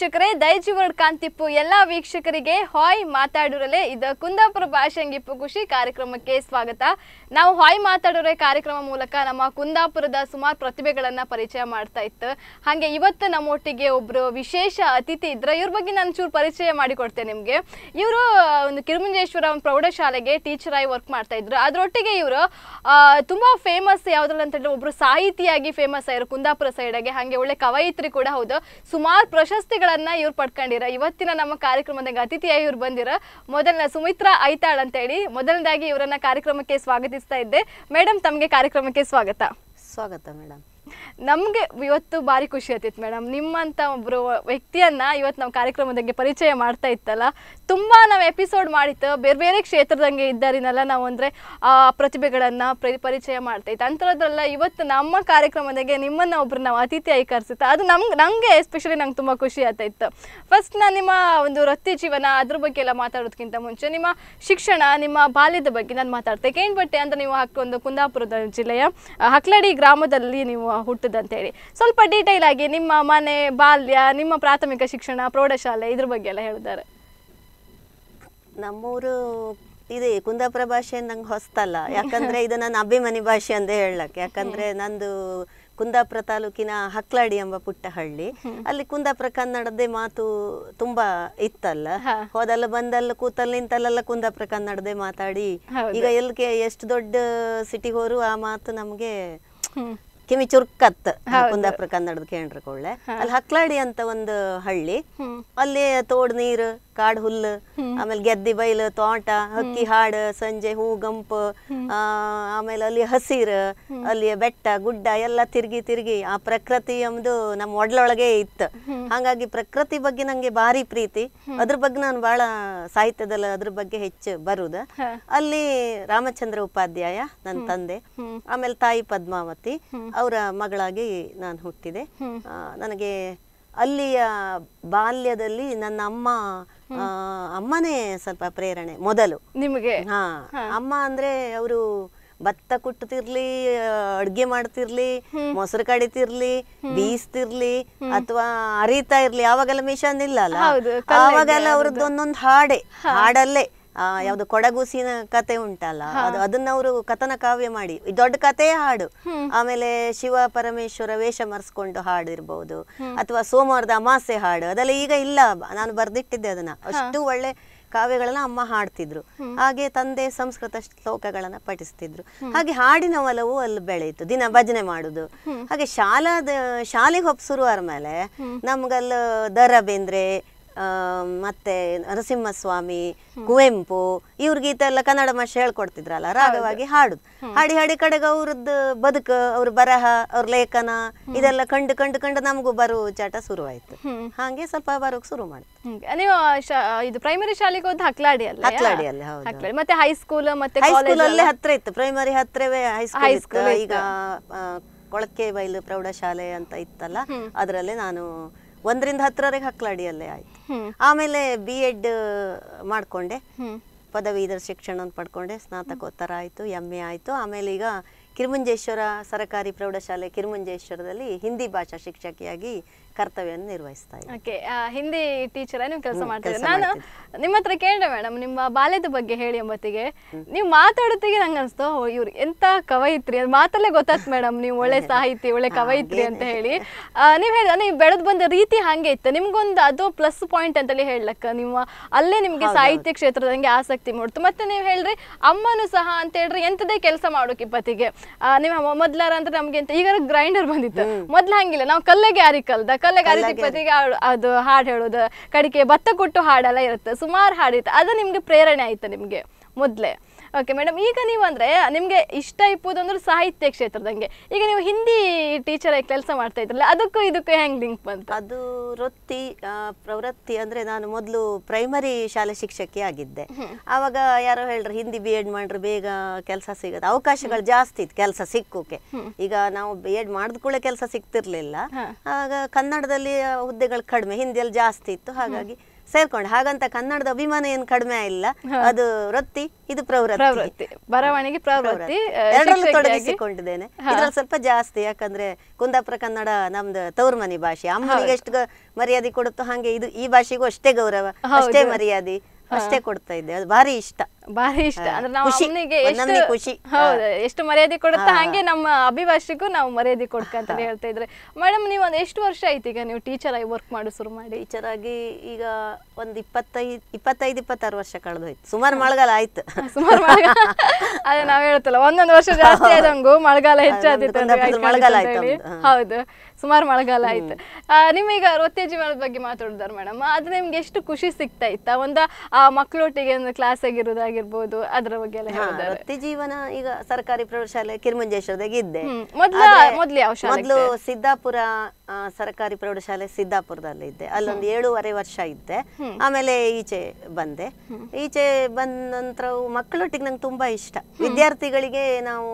ವೀಕ್ಷಕರೇ ವರ್ಡ್ ಕಾಂತಿಪ್ಪು ಎಲ್ಲ ವೀಕ್ಷಕರಿಗೆ ಹಾಯ್ ಮಾತಾಡೋರಲ್ಲೇ ಇದ ಕುಂದಾಪುರ ಭಾಷೆಂಗಿಪ್ಪು ಖುಷಿ ಕಾರ್ಯಕ್ರಮಕ್ಕೆ ಸ್ವಾಗತ ನಾವು ಹಾಯ್ ಮಾತಾಡೋರೆ ಕಾರ್ಯಕ್ರಮ ಮೂಲಕ ನಮ್ಮ ಕುಂದಾಪುರದ ಸುಮಾರು ಪ್ರತಿಭೆಗಳನ್ನು ಪರಿಚಯ ಮಾಡ್ತಾ ಇತ್ತು ಹಾಗೆ ಇವತ್ತು ನಮ್ಮೊಟ್ಟಿಗೆ ಒಬ್ಬರು ವಿಶೇಷ ಅತಿಥಿ ಇದ್ರೆ ಇವ್ರ ಬಗ್ಗೆ ನಾನು ಚೂರು ಪರಿಚಯ ಮಾಡಿಕೊಡ್ತೇನೆ ನಿಮಗೆ ಇವರು ಒಂದು ಕಿರುಮಂಜೇಶ್ವರ ಒಂದು ಪ್ರೌಢಶಾಲೆಗೆ ಟೀಚರ್ ಆಗಿ ವರ್ಕ್ ಮಾಡ್ತಾ ಇದ್ರು ಅದರೊಟ್ಟಿಗೆ ಇವರು ತುಂಬಾ ಫೇಮಸ್ ಯಾವ್ದ್ರಲ್ಲಿ ಅಂತ ಹೇಳಿದ್ರೆ ಒಬ್ಬರು ಸಾಹಿತಿಯಾಗಿ ಫೇಮಸ್ ಆಗಿರೋ ಕುಂದಾಪುರ ಸೈಡಾಗೆ ಹಾಗೆ ಒಳ್ಳೆ ಕವಯಿತ್ರಿ ಕೂಡ ಹೌದು ಸುಮಾರು ಪ್ರಶಸ್ತಿಗಳು ಅತಿಥಿಗಳನ್ನ ಇವ್ರು ಪಡ್ಕೊಂಡಿರ ಇವತ್ತಿನ ನಮ್ಮ ಕಾರ್ಯಕ್ರಮದಾಗ ಅತಿಥಿಯಾಗಿ ಇವ್ರು ಬಂದಿರ ಮೊದಲನ ಸುಮಿತ್ರಾ ಐತಾಳ್ ಅಂತ ಹೇಳಿ ಮೊದಲನೇದಾಗಿ ಇವರನ್ನ ಕಾರ್ಯಕ್ರಮಕ್ಕೆ ಸ್ವಾಗತಿಸ್ತಾ ಇದ್ದೆ ಮೇಡಮ್ ತಮಗೆ ಕಾರ್ಯಕ್ರಮಕ್ಕೆ ಸ್ವಾಗತ ಸ್ವಾಗತ ಮೇಡಮ್ ನಮಗೆ ಇವತ್ತು ಭಾರಿ ಖುಷಿ ಆಗ್ತಿತ್ತು ಮೇಡಮ್ ನಿಮ್ಮಂಥ ಒಬ್ಬರು ವ್ಯಕ್ತಿಯನ್ನು ಇವತ್ತು ನಾವು ಕಾರ್ಯಕ್ರಮದಂಗೆ ಪರಿಚಯ ಮಾಡ್ತಾ ಇತ್ತಲ್ಲ ತುಂಬ ನಾವು ಎಪಿಸೋಡ್ ಮಾಡಿತ್ತು ಬೇರೆ ಬೇರೆ ಕ್ಷೇತ್ರದಂಗೆ ಇದ್ದಾರಿನಲ್ಲ ನಾವು ಅಂದರೆ ಆ ಪ್ರತಿಭೆಗಳನ್ನು ಪರಿಚಯ ಮಾಡ್ತಾ ಇತ್ತು ಅಂಥದ್ರಲ್ಲ ಇವತ್ತು ನಮ್ಮ ಕಾರ್ಯಕ್ರಮದಾಗೆ ನಿಮ್ಮನ್ನು ಒಬ್ರು ನಾವು ಅತಿಥಿಯಾಗಿ ಕರೆಸುತ್ತೆ ಅದು ನಮ್ಗೆ ನನಗೆ ಎಸ್ಪೆಷಲಿ ನಂಗೆ ತುಂಬ ಖುಷಿ ಆಗ್ತಾ ಇತ್ತು ಫಸ್ಟ್ ನಾನು ನಿಮ್ಮ ಒಂದು ವೃತ್ತಿ ಜೀವನ ಅದ್ರ ಬಗ್ಗೆ ಎಲ್ಲ ಮಾತಾಡೋದಕ್ಕಿಂತ ಮುಂಚೆ ನಿಮ್ಮ ಶಿಕ್ಷಣ ನಿಮ್ಮ ಬಾಲ್ಯದ ಬಗ್ಗೆ ನಾನು ಮಾತಾಡ್ತೇನೆ ಕೇಂದ್ರ ಬಟ್ಟೆ ಅಂತ ನೀವು ಹಾಕೊಂಡು ಕುಂದಾಪುರದ ಜಿಲ್ಲೆಯ ಹಕ್ಲಡಿ ಗ್ರಾಮದಲ್ಲಿ ನೀವು ಹುಟ್ಟದಂತೇಳಿ ಸ್ವಲ್ಪ ಡೀಟೇಲ್ ಆಗಿ ನಿಮ್ಮ ಮನೆ ಬಾಲ್ಯ ನಿಮ್ಮ ಪ್ರಾಥಮಿಕ ಶಿಕ್ಷಣ ಪ್ರೌಢಶಾಲೆ ಇದ್ರ ಬಗ್ಗೆ ಎಲ್ಲ ಹೇಳಿದ್ದಾರೆ ನಮ್ಮೂರು ಇದೆ ಕುಂದಾಪುರ ಭಾಷೆ ನಂಗೆ ಹೊಸ್ತಲ್ಲ ಯಾಕಂದ್ರೆ ಇದು ನನ್ನ ಅಭಿಮಾನಿ ಭಾಷೆ ಅಂತ ಹೇಳಕ್ಕೆ ಯಾಕಂದ್ರೆ ನಂದು ಕುಂದಾಪುರ ತಾಲೂಕಿನ ಹಕ್ಲಾಡಿ ಎಂಬ ಪುಟ್ಟಹಳ್ಳಿ ಅಲ್ಲಿ ಕುಂದಾಪುರ ಕನ್ನಡದೇ ಮಾತು ತುಂಬಾ ಇತ್ತಲ್ಲ ಹೋದಲ್ಲ ಬಂದಲ್ಲ ಕೂತಲ್ಲ ನಿಂತಲ್ಲೆಲ್ಲ ಕುಂದಾಪುರ ಕನ್ನಡದೇ ಮಾತಾಡಿ ಈಗ ಎಲ್ಲಿಗೆ ಎಷ್ಟು ದೊಡ್ಡ ಸಿಟಿ ಹೋರು ಆ ಮಾತು ನಮಗೆ ಕಿಮಿ ಚುರ್ಕತ್ ಕುಂದಾಪುರ ಕನ್ನಡದ ಕೇಂದ್ರ ಕೊಳ್ಳೆ ಅಲ್ಲಿ ಹಕ್ಲಾಡಿ ಅಂತ ಒಂದು ಹಳ್ಳಿ ಅಲ್ಲಿ ತೋಡ್ ನೀರು ಕಾಡ್ ಹುಲ್ಲು ಆಮೇಲೆ ಗೆದ್ದಿ ಬೈಲು ತೋಟ ಹಕ್ಕಿ ಹಾಡು ಸಂಜೆ ಹೂ ಗಂಪು ಆಮೇಲೆ ಅಲ್ಲಿ ಹಸಿರು ಅಲ್ಲಿ ಬೆಟ್ಟ ಗುಡ್ಡ ಎಲ್ಲ ತಿರ್ಗಿ ತಿರ್ಗಿ ಆ ಪ್ರಕೃತಿ ಎಂಬುದು ನಮ್ಮ ಒಡ್ಲೊಳಗೆ ಇತ್ತು ಹಾಗಾಗಿ ಪ್ರಕೃತಿ ಬಗ್ಗೆ ನಂಗೆ ಭಾರಿ ಪ್ರೀತಿ ಅದ್ರ ಬಗ್ಗೆ ನಾನು ಬಹಳ ಸಾಹಿತ್ಯದಲ್ಲಿ ಅದ್ರ ಬಗ್ಗೆ ಹೆಚ್ಚು ಬರುದ ಅಲ್ಲಿ ರಾಮಚಂದ್ರ ಉಪಾಧ್ಯಾಯ ನನ್ನ ತಂದೆ ಆಮೇಲೆ ತಾಯಿ ಪದ್ಮಾವತಿ ಅವರ ಮಗಳಾಗಿ ನಾನು ಹುಟ್ಟಿದೆ ನನಗೆ ಅಲ್ಲಿಯ ಬಾಲ್ಯದಲ್ಲಿ ನನ್ನ ಅಮ್ಮ ಅಮ್ಮನೇ ಸ್ವಲ್ಪ ಪ್ರೇರಣೆ ಮೊದಲು ನಿಮಗೆ ಹಾ ಅಮ್ಮ ಅಂದ್ರೆ ಅವರು ಭತ್ತ ಕುಟ್ಟತಿರ್ಲಿ ಅಡ್ಗೆ ಮಾಡ್ತಿರ್ಲಿ ಮೊಸರು ಕಡಿತಿರ್ಲಿ ಬೀಸ್ತಿರ್ಲಿ ಅಥವಾ ಅರಿತಾ ಇರ್ಲಿ ಆವಾಗೆಲ್ಲ ಮಿಷನ್ ಇಲ್ಲ ಅಲ್ಲ ಅವಾಗೆಲ್ಲ ಅವ್ರದ್ದು ಒಂದೊಂದು ಹಾಡೆ ಹಾಡಲ್ಲೇ ಯಾವ್ದು ಕೊಡಗೂಸಿನ ಕತೆ ಉಂಟಲ್ಲ ಅದು ಅದನ್ನ ಅವರು ಕಥನ ಕಾವ್ಯ ಮಾಡಿ ದೊಡ್ಡ ಕಥೆಯೇ ಹಾಡು ಆಮೇಲೆ ಶಿವ ಪರಮೇಶ್ವರ ವೇಷ ಮರೆಸ್ಕೊಂಡು ಹಾಡು ಇರ್ಬಹುದು ಅಥವಾ ಸೋಮವಾರದ ಅಮಾಸೆ ಹಾಡು ಅದೆಲ್ಲ ಈಗ ಇಲ್ಲ ನಾನು ಬರ್ದಿಟ್ಟಿದ್ದೆ ಅದನ್ನ ಅಷ್ಟು ಒಳ್ಳೆ ಕಾವ್ಯಗಳನ್ನ ಅಮ್ಮ ಹಾಡ್ತಿದ್ರು ಹಾಗೆ ತಂದೆ ಸಂಸ್ಕೃತ ಶ್ಲೋಕಗಳನ್ನ ಪಠಿಸ್ತಿದ್ರು ಹಾಗೆ ಹಾಡಿನ ಒಲವು ಅಲ್ಲಿ ಬೆಳೆಯಿತು ದಿನ ಭಜನೆ ಮಾಡುದು ಹಾಗೆ ಶಾಲಾದ ಶಾಲೆಗೆ ಹೋಗಿ ಶುರುವಾರ ಮೇಲೆ ನಮ್ಗಲ್ಲ ದರ ಬೇಂದ್ರೆ ಮತ್ತೆ ನರಸಿಂಹಸ್ವಾಮಿ ಕುವೆಂಪು ಇವ್ರ ಗೀತೆ ಎಲ್ಲ ಕನ್ನಡ ಭಾಷೆ ಹೇಳ್ಕೊಡ್ತಿದ್ರಲ್ಲ ರಾಗವಾಗಿ ಹಾಡುದು ಹಾಡಿ ಹಾಡಿ ಕಡೆಗೆ ಅವ್ರದ್ದು ಬದುಕು ಅವ್ರ ಬರಹ ಅವ್ರ ಲೇಖನ ಇದೆಲ್ಲ ಕಂಡು ಕಂಡು ಕಂಡು ನಮಗೂ ಬರೋ ಚಾಟ ಶುರುವಾಯ್ತು ಹಾಗೆ ಸ್ವಲ್ಪ ಬರೋಕ್ ಶುರು ಮಾಡ್ತು ನೀವು ಇದು ಪ್ರೈಮರಿ ಶಾಲೆಗೆ ಹೋದ ಹಕ್ಲಾಡಿ ಅಲ್ಲ ಹಕ್ಲಾಡಿ ಅಲ್ಲಿ ಹೌದು ಮತ್ತೆ ಹೈಸ್ಕೂಲ್ ಮತ್ತೆ ಹೈಸ್ಕೂಲ್ ಅಲ್ಲೇ ಹತ್ರ ಇತ್ತು ಪ್ರೈಮರಿ ಹತ್ರವೇ ಹೈಸ್ಕೂಲ್ ಈಗ ಕೊಳಕೆ ಬೈಲು ಪ್ರೌಢಶಾಲೆ ಅಂತ ಇತ್ತಲ್ಲ ಅದರಲ್ಲೇ ನಾನು ಒಂದರಿಂದ ಹತ್ತರವರೆಗೆ ಅಲ್ಲೇ ಆಯ್ತು ಆಮೇಲೆ ಬಿ ಎಡ್ ಮಾಡಿಕೊಂಡೆ ಪದವೀಧರ ಶಿಕ್ಷಣ ಪಡ್ಕೊಂಡೆ ಸ್ನಾತಕೋತ್ತರ ಆಯಿತು ಎಮ್ ಎ ಆಯಿತು ಆಮೇಲೆ ಈಗ ಕಿರುಮುಂಜೇಶ್ವರ ಸರಕಾರಿ ಪ್ರೌಢಶಾಲೆ ಕಿರುಮುಂಜೇಶ್ವರದಲ್ಲಿ ಹಿಂದಿ ಭಾಷಾ ಶಿಕ್ಷಕಿಯಾಗಿ ಕರ್ತವ್ಯವನ್ನು ನಿರ್ವಹಿಸ್ತಾ ಓಕೆ ಹಿಂದಿ ಟೀಚರ್ ನೀವು ಕೆಲಸ ಮಾಡ್ತಾರೆ ನಾನು ನಿಮ್ಮ ಹತ್ರ ಕೇಳಿದೆ ಮೇಡಮ್ ನಿಮ್ಮ ಬಾಲ್ಯದ ಬಗ್ಗೆ ಹೇಳಿ ಎಂಬತ್ತಿಗೆ ನೀವು ಮಾತಾಡೋತ್ತಿಗೆ ನಂಗೆ ಅನಿಸ್ತು ಇವ್ರು ಎಂತ ಕವಯಿತ್ರಿ ಅದು ಮಾತಲ್ಲೇ ಗೊತ್ತಾಯ್ತು ಮೇಡಮ್ ನೀವು ಒಳ್ಳೆ ಸಾಹಿತಿ ಒಳ್ಳೆ ಕವಯಿತ್ರಿ ಅಂತ ಹೇಳಿ ನೀವು ಹೇಳಿ ನೀವು ಬೆಳೆದು ಬಂದ ರೀತಿ ಹಂಗೆ ಇತ್ತು ನಿಮ್ಗೊಂದು ಅದು ಪ್ಲಸ್ ಪಾಯಿಂಟ್ ಅಂತೇಳಿ ಹೇಳಕ್ಕ ನಿಮ್ಮ ಅಲ್ಲೇ ನಿಮಗೆ ಸಾಹಿತ್ಯ ಕ್ಷೇತ್ರದ ಹಂಗೆ ಆಸಕ್ತಿ ಮೂಡ್ತು ಮತ್ತೆ ನೀವು ಹೇಳ್ರಿ ಅಮ್ಮನು ಸಹ ಅಂತ ಹೇಳ್ರಿ ಎಂತದೇ ಕೆಲಸ ಮಾಡೋಕೆ ಇಪ್ಪತ್ತಿಗೆ ನಿಮ್ಮ ಮೊದ್ಲಾರ ಅಂದ್ರೆ ನಮ್ಗೆ ಈಗ ಗ್ರೈಂಡರ್ ಬಂದಿತ್ತು ಮೊದ್ಲು ಹಂಗಿಲ್ಲ ನಾವು ಕಲ್ಲಗೆ ಯಾರಿಗೆ ಕಲ್ದ ಅದು ಹಾಡು ಹೇಳುದು ಕಡಿಕೆ ಭತ್ತ ಕೊಟ್ಟು ಹಾಡೆಲ್ಲ ಇರುತ್ತೆ ಸುಮಾರು ಹಾಡಿತ್ತು ಅದು ನಿಮ್ಗೆ ಪ್ರೇರಣೆ ಆಯ್ತು ನಿಮ್ಗೆ ಮೊದ್ಲೇ ಓಕೆ ಮೇಡಮ್ ಈಗ ನೀವು ಅಂದರೆ ನಿಮಗೆ ಇಷ್ಟ ಅಂದ್ರೆ ಸಾಹಿತ್ಯ ಕ್ಷೇತ್ರದಂಗೆ ಈಗ ನೀವು ಹಿಂದಿ ಟೀಚರ್ ಆಗಿ ಕೆಲಸ ಮಾಡ್ತಾ ಇದ್ರಲ್ಲ ಅದಕ್ಕೂ ಇದಕ್ಕೂ ಹೆಂಗ್ ಲಿಂಕ್ ಬಂತು ಅದು ವೃತ್ತಿ ಪ್ರವೃತ್ತಿ ಅಂದ್ರೆ ನಾನು ಮೊದಲು ಪ್ರೈಮರಿ ಶಾಲೆ ಶಿಕ್ಷಕಿ ಆಗಿದ್ದೆ ಆವಾಗ ಯಾರೋ ಹೇಳ್ರಿ ಹಿಂದಿ ಬಿ ಎಡ್ ಮಾಡ್ರಿ ಬೇಗ ಕೆಲಸ ಸಿಗುತ್ತೆ ಅವಕಾಶಗಳು ಜಾಸ್ತಿ ಇತ್ತು ಕೆಲಸ ಸಿಕ್ಕೋಕೆ ಈಗ ನಾವು ಬಿ ಎಡ್ ಮಾಡಿದ ಕೂಡ ಕೆಲಸ ಸಿಕ್ತಿರ್ಲಿಲ್ಲ ಆಗ ಕನ್ನಡದಲ್ಲಿ ಹುದ್ದೆಗಳು ಕಡಿಮೆ ಹಿಂದಿಯಲ್ಲಿ ಜಾಸ್ತಿ ಇತ್ತು ಹಾಗಾಗಿ ಸೇರ್ಕೊಂಡು ಹಾಗಂತ ಕನ್ನಡದ ಅಭಿಮಾನ ಏನು ಕಡಿಮೆ ಇಲ್ಲ ಅದು ವೃತ್ತಿ ಇದು ಪ್ರವೃತ್ತಿ ಬರವಣಿಗೆ ಪ್ರವೃತ್ತಿ ಎರಡರಲ್ಲೂ ತೊಡಗಿಸಿಕೊಂಡಿದ್ದೇನೆ ಇದ್ರಲ್ಲಿ ಸ್ವಲ್ಪ ಜಾಸ್ತಿ ಯಾಕಂದ್ರೆ ಕುಂದಾಪುರ ಕನ್ನಡ ನಮ್ದು ತವರ್ಮನಿ ಭಾಷೆ ಅಮ್ಮನಿಗೆ ಎಷ್ಟು ಮರ್ಯಾದೆ ಕೊಡುತ್ತೋ ಹಾಗೆ ಇದು ಈ ಭಾಷೆಗೂ ಅಷ್ಟೇ ಗೌರವ ಅಷ್ಟೇ ಮರ್ಯಾದೆ ಅಷ್ಟೇ ಕೊಡ್ತಾ ಇದ್ದೆ ಬಾರಿ ಇಷ್ಟ ಬಾರಿ ಇಷ್ಟ ಅಂದ್ರೆ ನಾವು ಅಮ್ಮನಿಗೆ ಎಷ್ಟು ಖುಷಿ ಹೌದು ಎಷ್ಟು ಮರ್ಯಾದೆ ಕೊಡುತ್ತಾ ಹಾಗೆ ನಮ್ಮ ಅಭಿಭಾಷೆಗೂ ನಾವು ಮರ್ಯಾದೆ ಕೊಡ್ಕಂತ ಹೇಳ್ತಾ ಇದ್ರೆ ಮೇಡಮ್ ನೀವು ಒಂದು ಎಷ್ಟು ವರ್ಷ ಆಯ್ತು ಈಗ ನೀವು ಟೀಚರ್ ಆಗಿ ವರ್ಕ್ ಮಾಡಿ ಶುರು ಮಾಡಿ ಟೀಚರ್ ಆಗಿ ಈಗ ಒಂದು ಇಪ್ಪತ್ತೈದು ಇಪ್ಪತ್ತೈದು ಇಪ್ಪತ್ತಾರು ವರ್ಷ ಕಳೆದೋಯ್ತು ಸುಮಾರು ಮಳೆಗಾಲ ಆಯ್ತು ಸುಮಾರು ಮಳೆಗಾಲ ಅದೇ ನಾವ್ ಹೇಳ್ತಲ್ಲ ಒಂದೊಂದು ವರ್ಷ ಜಾಸ್ತಿ ಆದಂಗು ಮಳೆಗಾಲ ಹೆಚ್ಚಾದಿತ್ತು ಮಳೆಗಾಲ ಆಯ್ತು ಹೌದು ಸುಮಾರು ಮಳೆಗಾಲ ಆಯ್ತು ನಿಮೀಗ ವೃತ್ತಿ ಜೀವನದ ಬಗ್ಗೆ ಮಾತಾಡಿದಾರೆ ಮೇಡಮ್ ಅದು ನಿಮ್ಗೆ ಎಷ್ಟು ಖುಷಿ ಸಿಗ್ತಾ ಇತ್ತ ಒಂದು ಆ ಮಕ್ಕಳೊಟ್ಟಿಗೆ ಒಂದು ಕ್ಲಾಸ್ ಆಗಿರೋದಾಗಿರ್ಬೋದು ಅದರ ಬಗ್ಗೆ ಎಲ್ಲ ವೃತ್ತಿ ಜೀವನ ಈಗ ಸರ್ಕಾರಿ ಪ್ರೌಢಶಾಲೆ ಕಿರ್ಮಂಜೇಶ್ವರದಾಗ ಇದ್ದೆ ಮೊದ್ಲು ಮೊದ್ಲು ಮೊದಲು ಸಿದ್ದಾಪುರ ಸರ್ಕಾರಿ ಪ್ರೌಢಶಾಲೆ ಸಿದ್ದಾಪುರದಲ್ಲಿ ಇದ್ದೆ ಅಲ್ಲೊಂದು ಏಳೂವರೆ ವರ್ಷ ಇದ್ದೆ ಆಮೇಲೆ ಈಚೆ ಬಂದೆ ಈಚೆ ಬಂದ ನಂತರ ಮಕ್ಕಳೊಟ್ಟಿಗೆ ನಂಗೆ ತುಂಬಾ ಇಷ್ಟ ವಿದ್ಯಾರ್ಥಿಗಳಿಗೆ ನಾವು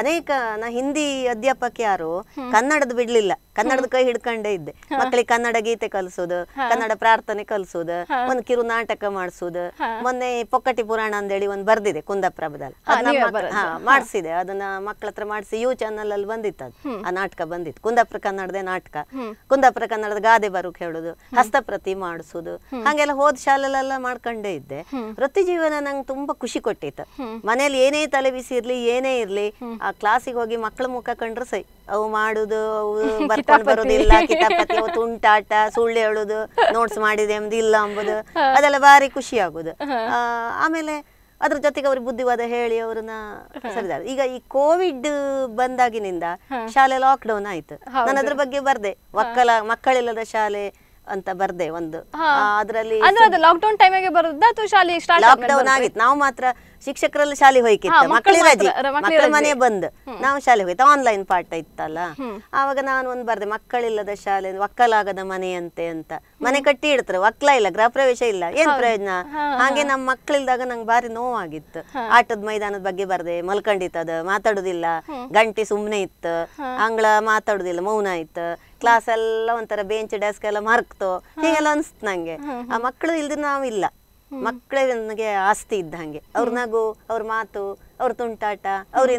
ಅನೇಕ ನಾ ಹಿಂದಿ ಅಧ್ಯಾಪಕ ಯಾರು ಕನ್ನಡದ ಬಿಡ್ಲಿಲ್ಲ ಕನ್ನಡದ ಕೈ ಹಿಡ್ಕೊಂಡೇ ಇದ್ದೆ ಮಕ್ಕಳಿಗೆ ಕನ್ನಡ ಗೀತೆ ಕಲಿಸೋದು ಕನ್ನಡ ಪ್ರಾರ್ಥನೆ ಕಲಿಸೋದು ಒಂದು ಕಿರು ನಾಟಕ ಮಾಡಿಸೋದು ಮೊನ್ನೆ ಪೊಕ್ಕಟಿ ಪುರಾಣ ಅಂದೇಳಿ ಒಂದು ಬರ್ದಿದೆ ಕುಂದಾಪ್ರಭದಲ್ಲಿ ಅದನ್ನ ಮಾಡಿಸಿದೆ ಅದನ್ನ ಮಕ್ಕಳ ಹತ್ರ ಮಾಡಿಸಿ ಯು ಚಾನಲ್ ಅಲ್ಲಿ ಬಂದಿತ್ತು ಅದು ಆ ನಾಟಕ ಬಂದಿತ್ತು ಕುಂದಾಪುರ ಕನ್ನಡದ ನಾಟಕ ಕುಂದಾಪುರ ಕನ್ನಡದ ಗಾದೆ ಬರು ಹೇಳುದು ಹಸ್ತಪ್ರತಿ ಮಾಡಿಸೋದು ಹಂಗೆಲ್ಲ ಹೋದ ಶಾಲೆಲ್ಲೆಲ್ಲ ಮಾಡ್ಕೊಂಡೇ ಇದ್ದೆ ವೃತ್ತಿ ಜೀವನ ನಂಗೆ ತುಂಬಾ ಖುಷಿ ಕೊಟ್ಟಿತ್ತು ಮನೇಲಿ ಏನೇ ತಲೆ ಬಿಸಿ ಇರ್ಲಿ ಏನೇ ಇರ್ಲಿ ಆ ಕ್ಲಾಸಿಗೆ ಹೋಗಿ ಮಕ್ಕಳ ಮುಖ ಕಂಡ್ರೆ ಸೈ ಅವು ಮಾಡುದು ಅವು ಮಾಡ್ಕೊಂಡು ಬರುದಿಲ್ಲ ಕಿತಾಪತಿ ತುಂಟಾಟ ಸುಳ್ಳು ಹೇಳುದು ನೋಟ್ಸ್ ಮಾಡಿದೆ ಎಂಬುದು ಇಲ್ಲ ಅಂಬುದು ಅದೆಲ್ಲ ಭಾರಿ ಖುಷಿ ಆಗುದು ಆಮೇಲೆ ಅದ್ರ ಜೊತೆಗೆ ಅವ್ರಿಗೆ ಬುದ್ಧಿವಾದ ಹೇಳಿ ಅವ್ರನ್ನ ಸರಿದಾರೆ ಈಗ ಈ ಕೋವಿಡ್ ಬಂದಾಗಿನಿಂದ ಶಾಲೆ ಲಾಕ್ ಡೌನ್ ಆಯ್ತು ನಾನು ಅದ್ರ ಬಗ್ಗೆ ಬರ್ದೆ ಮಕ್ಕಳ ಮಕ್ಕಳಿಲ್ಲದ ಶಾಲೆ ಅಂತ ಬರ್ದೆ ಒಂದು ಅದರಲ್ಲಿ ಲಾಕ್ ಡೌನ್ ಟೈಮಿಗೆ ಬರುದಾ ಅಥವಾ ಶಾಲೆ ಲಾಕ್ ಡೌನ್ ಆಗಿತ್ತು ನಾವು ಮಾತ್ರ ಶಿಕ್ಷಕರಲ್ಲಿ ಶಾಲೆ ಹೋಯ್ಕೆ ಮಕ್ಕಳಿ ರಜೆ ಮಕ್ಕಳ ಮನೆ ಬಂದ್ ನಾವು ಶಾಲೆ ಹೋಯ್ತು ಆನ್ಲೈನ್ ಪಾಠ ಇತ್ತಲ್ಲ ಆವಾಗ ನಾನು ಒಂದ್ ಬರ್ದೆ ಮಕ್ಕಳಿಲ್ಲದ ಶಾಲೆ ಒಕ್ಕಲಾಗದ ಮನೆಯಂತೆ ಅಂತ ಮನೆ ಕಟ್ಟಿ ಇಡ್ತಾರೆ ಒಕ್ಕಲ ಇಲ್ಲ ಗೃಹ ಪ್ರವೇಶ ಇಲ್ಲ ಏನ್ ಪ್ರಯೋಜನ ಹಾಗೆ ನಮ್ ಮಕ್ಕಳಿಲ್ದಾಗ ನಂಗೆ ಬಾರಿ ನೋವಾಗಿತ್ತು ಆಟದ ಮೈದಾನದ ಬಗ್ಗೆ ಬರ್ದೆ ಮಲ್ಕೊಂಡಿತ್ತದ ಮಾತಾಡುದಿಲ್ಲ ಗಂಟೆ ಸುಮ್ಮನೆ ಇತ್ತು ಅಂಗಳ ಮಾತಾಡುದಿಲ್ಲ ಮೌನ ಇತ್ತು ಕ್ಲಾಸ್ ಎಲ್ಲ ಒಂಥರ ಬೆಂಚ್ ಡೆಸ್ಕ್ ಎಲ್ಲ ಮರ್ಕ್ತು ಹೀಗೆಲ್ಲ ಅನ್ಸ್ತು ನಂಗೆ ಆ ಮಕ್ಕಳು ಇಲ್ದ್ರೆ ಇಲ್ಲ ಮಕ್ಕಳಿಗೆ ನನಗೆ ಆಸ್ತಿ ಇದ್ದಂಗೆ ಅವ್ರ ನಗು ಅವ್ರ ಮಾತು ಅವ್ರ ತುಂಟಾಟ ಅವ್ರಿಗೆ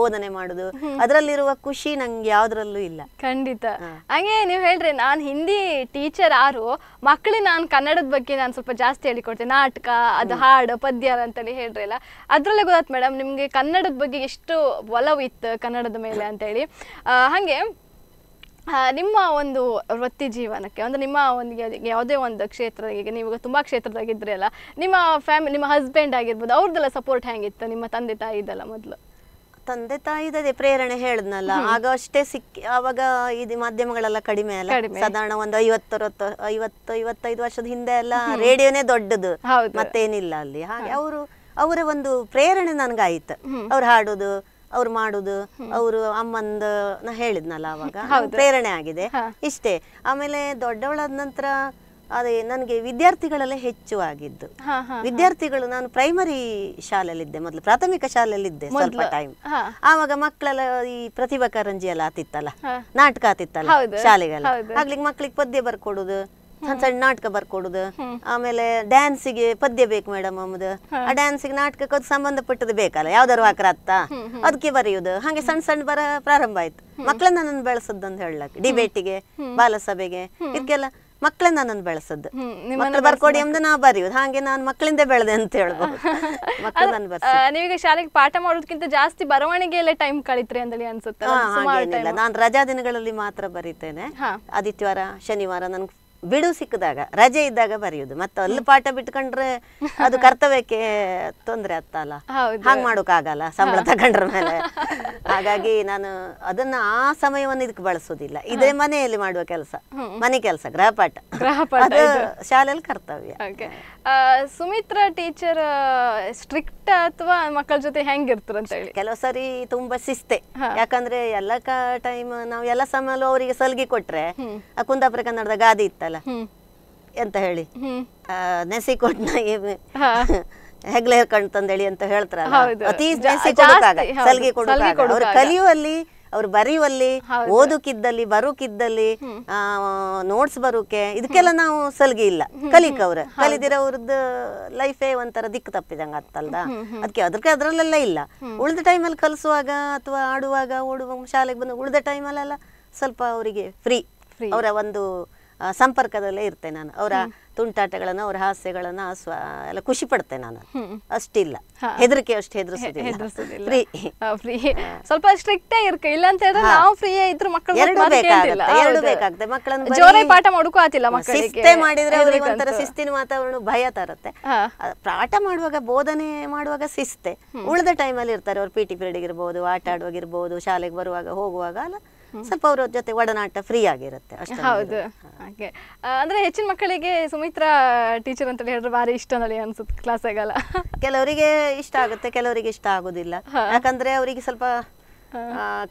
ಬೋಧನೆ ಮಾಡುದು ಅದರಲ್ಲಿರುವ ಖುಷಿ ನಂಗೆ ಯಾವ್ದ್ರಲ್ಲೂ ಇಲ್ಲ ಖಂಡಿತ ಹಂಗೆ ನೀವು ಹೇಳ್ರಿ ನಾನು ಹಿಂದಿ ಟೀಚರ್ ಆರು ಮಕ್ಕಳಿಗೆ ನಾನು ಕನ್ನಡದ ಬಗ್ಗೆ ನಾನು ಸ್ವಲ್ಪ ಜಾಸ್ತಿ ಹೇಳಿಕೊಡ್ತೇನೆ ನಾಟಕ ಅದು ಹಾಡು ಪದ್ಯ ಅಂತೇಳಿ ಅಲ್ಲ ಅದ್ರಲ್ಲೇ ಗೊತ್ತಾಯ್ತು ಮೇಡಮ್ ನಿಮ್ಗೆ ಕನ್ನಡದ ಬಗ್ಗೆ ಎಷ್ಟು ಒಲವು ಇತ್ತು ಕನ್ನಡದ ಮೇಲೆ ಅಂತ ಅಂತೇಳಿ ಹಂಗೆ ನಿಮ್ಮ ಒಂದು ವೃತ್ತಿ ಜೀವನಕ್ಕೆ ಅಂದ್ರೆ ನಿಮ್ಮ ಒಂದು ಯಾವುದೇ ಒಂದು ಕ್ಷೇತ್ರ ಈಗ ನೀವು ತುಂಬ ಕ್ಷೇತ್ರದಾಗಿದ್ರಿ ಅಲ್ಲ ನಿಮ್ಮ ಫ್ಯಾಮಿಲಿ ನಿಮ್ಮ ಹಸ್ಬೆಂಡ್ ಆಗಿರ್ಬೋದು ಅವ್ರದ್ದೆಲ್ಲ ಸಪೋರ್ಟ್ ಹೆಂಗಿತ್ತು ನಿಮ್ಮ ತಂದೆ ತಾಯಿ ಮೊದಲು ತಂದೆ ತಾಯಿದೇ ಪ್ರೇರಣೆ ಹೇಳದ್ನಲ್ಲ ಆಗ ಅಷ್ಟೇ ಸಿಕ್ಕಿ ಆವಾಗ ಇದು ಮಾಧ್ಯಮಗಳೆಲ್ಲ ಕಡಿಮೆ ಅಲ್ಲ ಸಾಧಾರಣ ಒಂದು ಐವತ್ತರತ್ತು ಐವತ್ತು ಐವತ್ತೈದು ವರ್ಷದ ಹಿಂದೆ ಎಲ್ಲ ರೇಡಿಯೋನೇ ದೊಡ್ಡದು ಮತ್ತೇನಿಲ್ಲ ಅಲ್ಲಿ ಹಾಗೆ ಅವರು ಅವರ ಒಂದು ಪ್ರೇರಣೆ ನನಗಾಯ್ತು ಅವ್ರು ಹಾಡೋದು ಅವ್ರು ಮಾಡುದು ಅವರು ಅಮ್ಮಂದ ಹೇಳಿದ್ನಲ್ಲ ಅವಾಗ ಪ್ರೇರಣೆ ಆಗಿದೆ ಇಷ್ಟೇ ಆಮೇಲೆ ದೊಡ್ಡವಳಾದ ನಂತರ ಅದೇ ನನಗೆ ವಿದ್ಯಾರ್ಥಿಗಳೆಲ್ಲ ಹೆಚ್ಚು ಆಗಿದ್ದು ವಿದ್ಯಾರ್ಥಿಗಳು ನಾನು ಪ್ರೈಮರಿ ಶಾಲೆಯಲ್ಲಿದ್ದೆ ಮೊದಲು ಪ್ರಾಥಮಿಕ ಶಾಲೆಯಲ್ಲಿದ್ದೆ ಸ್ವಲ್ಪ ಟೈಮ್ ಆವಾಗ ಮಕ್ಕಳೆಲ್ಲ ಈ ಪ್ರತಿಭಾ ಕಾರಂಜಿ ಎಲ್ಲ ಆತಿತ್ತಲ್ಲ ನಾಟಕ ಆತಿತ್ತಲ್ಲ ಶಾಲೆಗೆಲ್ಲ ಆಗ್ಲಿಕ್ಕೆ ಮಕ್ಳಿಗೆ ಪದ್ಯ ಬರ್ಕೊಡುದು ಸಣ್ಣ ಸಣ್ಣ ನಾಟಕ ಬರ್ಕೊಡುದು ಆಮೇಲೆ ಡ್ಯಾನ್ಸಿಗೆ ಪದ್ಯ ಬೇಕು ಮೇಡಮ್ ಅಮ್ಮದು ಆ ಡ್ಯಾನ್ಸಿಗೆ ನಾಟಕಕ್ಕೆ ಅದು ಸಂಬಂಧಪಟ್ಟದ್ದು ಬೇಕಲ್ಲ ಯಾವ್ದಾರು ವಾಕ್ರ ಅತ್ತ ಅದಕ್ಕೆ ಬರೆಯುದು ಹಾಗೆ ಸಣ್ಣ ಸಣ್ಣ ಬರ ಪ್ರಾರಂಭ ಆಯ್ತು ಮಕ್ಕಳನ್ನ ನನ್ನ ಬೆಳೆಸದ್ದು ಅಂತ ಹೇಳಕ್ ಡಿಬೇಟಿಗೆ ಬಾಲಸಭೆಗೆ ಇದಕ್ಕೆಲ್ಲ ಮಕ್ಕಳನ್ನ ನನ್ನ ಬೆಳೆಸದ್ದು ಮಕ್ಕಳು ಬರ್ಕೊಡಿ ಅಂದ ನಾ ಬರೆಯುದು ಹಾಗೆ ನಾನು ಮಕ್ಕಳಿಂದ ಬೆಳೆದೆ ಅಂತ ಹೇಳ್ಬೋದು ಮಕ್ಕಳು ನೀವೀಗ ಶಾಲೆಗೆ ಪಾಠ ಮಾಡೋದಕ್ಕಿಂತ ಜಾಸ್ತಿ ಬರವಣಿಗೆಯಲ್ಲೇ ಟೈಮ್ ಕಳಿತ್ರಿ ಅಂದಳಿ ಅನ್ಸುತ್ತೆ ನಾನು ರಜಾ ದಿನಗಳಲ್ಲಿ ಮಾತ್ರ ಬರೀತೇನೆ ಆದಿತ್ಯವಾರ ಶನಿವಾರ ನನ್ಗೆ ಬಿಡು ಸಿಕ್ಕಿದಾಗ ರಜೆ ಇದ್ದಾಗ ಬರೆಯುದು ಮತ್ತೆ ಅಲ್ಲಿ ಪಾಠ ಬಿಟ್ಕೊಂಡ್ರೆ ಅದು ಕರ್ತವ್ಯಕ್ಕೆ ತೊಂದರೆ ಆಗ್ತಲ್ಲ ಹಂಗ್ ಆಗಲ್ಲ ಸಂಬಳ ತಗೊಂಡ್ರ ಮೇಲೆ ಹಾಗಾಗಿ ನಾನು ಅದನ್ನ ಆ ಸಮಯವನ್ನು ಇದಕ್ಕೆ ಬಳಸೋದಿಲ್ಲ ಇದೇ ಮನೆಯಲ್ಲಿ ಮಾಡುವ ಕೆಲಸ ಮನೆ ಕೆಲಸ ಗೃಹಪಾಠ ಅದು ಶಾಲೆಯಲ್ಲಿ ಕರ್ತವ್ಯ ಸುಮಿತ್ರ ಟೀಚರ್ ಸ್ಟ್ರಿಕ್ಟ್ ಅಥವಾ ಮಕ್ಕಳ ಜೊತೆ ಹೆಂಗಿರ್ತಾರ ಅಂತ ಹೇಳಿ ಕೆಲವು ಸರಿ ತುಂಬಾ ಶಿಸ್ತೆ ಯಾಕಂದ್ರೆ ಎಲ್ಲ ಟೈಮ್ ನಾವು ಎಲ್ಲ ಸಮಯಲ್ಲೂ ಅವರಿಗೆ ಸಲ್ಗಿ ಕೊಟ್ರೆ ಕುಂದಾಪುರ ಕನ್ನಡದ ಗಾದಿ ಇತ್ತ ಉಂಟಲ್ಲ ಎಂತ ಹೇಳಿ ನೆಸಿ ಕೊಟ್ನ ಹೆಗ್ಲೆ ಹೇಳ್ಕೊಂಡು ತಂದೇಳಿ ಅಂತ ಹೇಳ್ತಾರ ಅತಿ ನೆಸಿ ಸಲ್ಗಿ ಕಲಿಯುವಲ್ಲಿ ಅವ್ರು ಬರೆಯುವಲ್ಲಿ ಓದುಕಿದ್ದಲ್ಲಿ ಬರೋಕಿದ್ದಲ್ಲಿ ನೋಟ್ಸ್ ಬರೋಕೆ ಇದಕ್ಕೆಲ್ಲ ನಾವು ಸಲ್ಗಿ ಇಲ್ಲ ಕಲಿಕ್ ಅವ್ರ ಕಲಿದಿರ ಅವ್ರದ್ದು ಲೈಫೇ ಒಂಥರ ದಿಕ್ಕು ತಪ್ಪಿದಂಗ ಆಗ್ತಲ್ದ ಅದಕ್ಕೆ ಅದಕ್ಕೆ ಅದ್ರಲ್ಲೆಲ್ಲ ಇಲ್ಲ ಉಳಿದ ಟೈಮಲ್ಲಿ ಕಲಿಸುವಾಗ ಅಥವಾ ಆಡುವಾಗ ಓಡುವ ಶಾಲೆಗೆ ಬಂದು ಉಳಿದ ಟೈಮಲ್ಲೆಲ್ಲ ಸ್ವಲ್ಪ ಅವರಿಗೆ ಫ್ರೀ ಅವರ ಒಂದು ಸಂಪರ್ಕದಲ್ಲೇ ಇರ್ತೆ ನಾನು ಅವರ ತುಂಟಾಟಗಳನ್ನ ಅವರ ಹಾಸ್ಯಗಳನ್ನು ಸ್ವ ಎಲ್ಲ ಖುಷಿ ಪಡ್ತೆ ನಾನು ಅಷ್ಟಿಲ್ಲ ಹೆದರಿಕೆ ಅಷ್ಟು ಫ್ರೀ ಸ್ವಲ್ಪ ಸ್ಟ್ರಿಕ್ಟ್ ಇರ್ಕೆ ಇಲ್ಲ ಅಂತ ಹೇಳಿದ್ರೆ ನಾವು ಫ್ರೀ ಇದ್ರು ಮಕ್ಕಳು ಎರಡು ಬೇಕಾಗುತ್ತೆ ಎರಡು ಬೇಕಾಗುತ್ತೆ ಮಕ್ಕಳನ್ನು ಜೋರೇ ಪಾಠ ಮಾಡೋಕ್ಕೂ ಆತಿಲ್ಲ ಶಿಸ್ತೆ ಮಾಡಿದ್ರೆ ಅವ್ರಿಗೆ ಒಂಥರ ಶಿಸ್ತಿನ ವಾತಾವರಣ ಭಯ ತರುತ್ತೆ ಪಾಠ ಮಾಡುವಾಗ ಬೋಧನೆ ಮಾಡುವಾಗ ಶಿಸ್ತೆ ಉಳಿದ ಟೈಮಲ್ಲಿ ಇರ್ತಾರೆ ಅವ್ರು ಪಿ ಟಿ ಪೀರಿಯಡ್ ಇರ್ಬೋದು ಆಟ ಆಡುವಾಗ ಇರ್ಬೋದು ಶಾಲೆಗೆ ಬರುವಾಗ ಹೋಗುವಾಗ ಅಲ್ಲ ಸ್ವಲ್ಪ ಅವ್ರ ಜೊತೆ ಒಡನಾಟ ಫ್ರೀ ಆಗಿರುತ್ತೆ ಹೌದು ಹಾಗೆ ಅಂದ್ರೆ ಹೆಚ್ಚಿನ ಮಕ್ಕಳಿಗೆ ಸುಮಿತ್ರಾ ಟೀಚರ್ ಅಂತ ಹೇಳಿದ್ರೆ ಬಾರಿ ಇಷ್ಟ ಅನ್ಸುತ್ತೆ ಕ್ಲಾಸ್ ಆಗಲ್ಲ ಕೆಲವರಿಗೆ ಇಷ್ಟ ಆಗುತ್ತೆ ಕೆಲವರಿಗೆ ಇಷ್ಟ ಆಗುದಿಲ್ಲ ಯಾಕಂದ್ರೆ ಅವರಿಗೆ ಸ್ವಲ್ಪ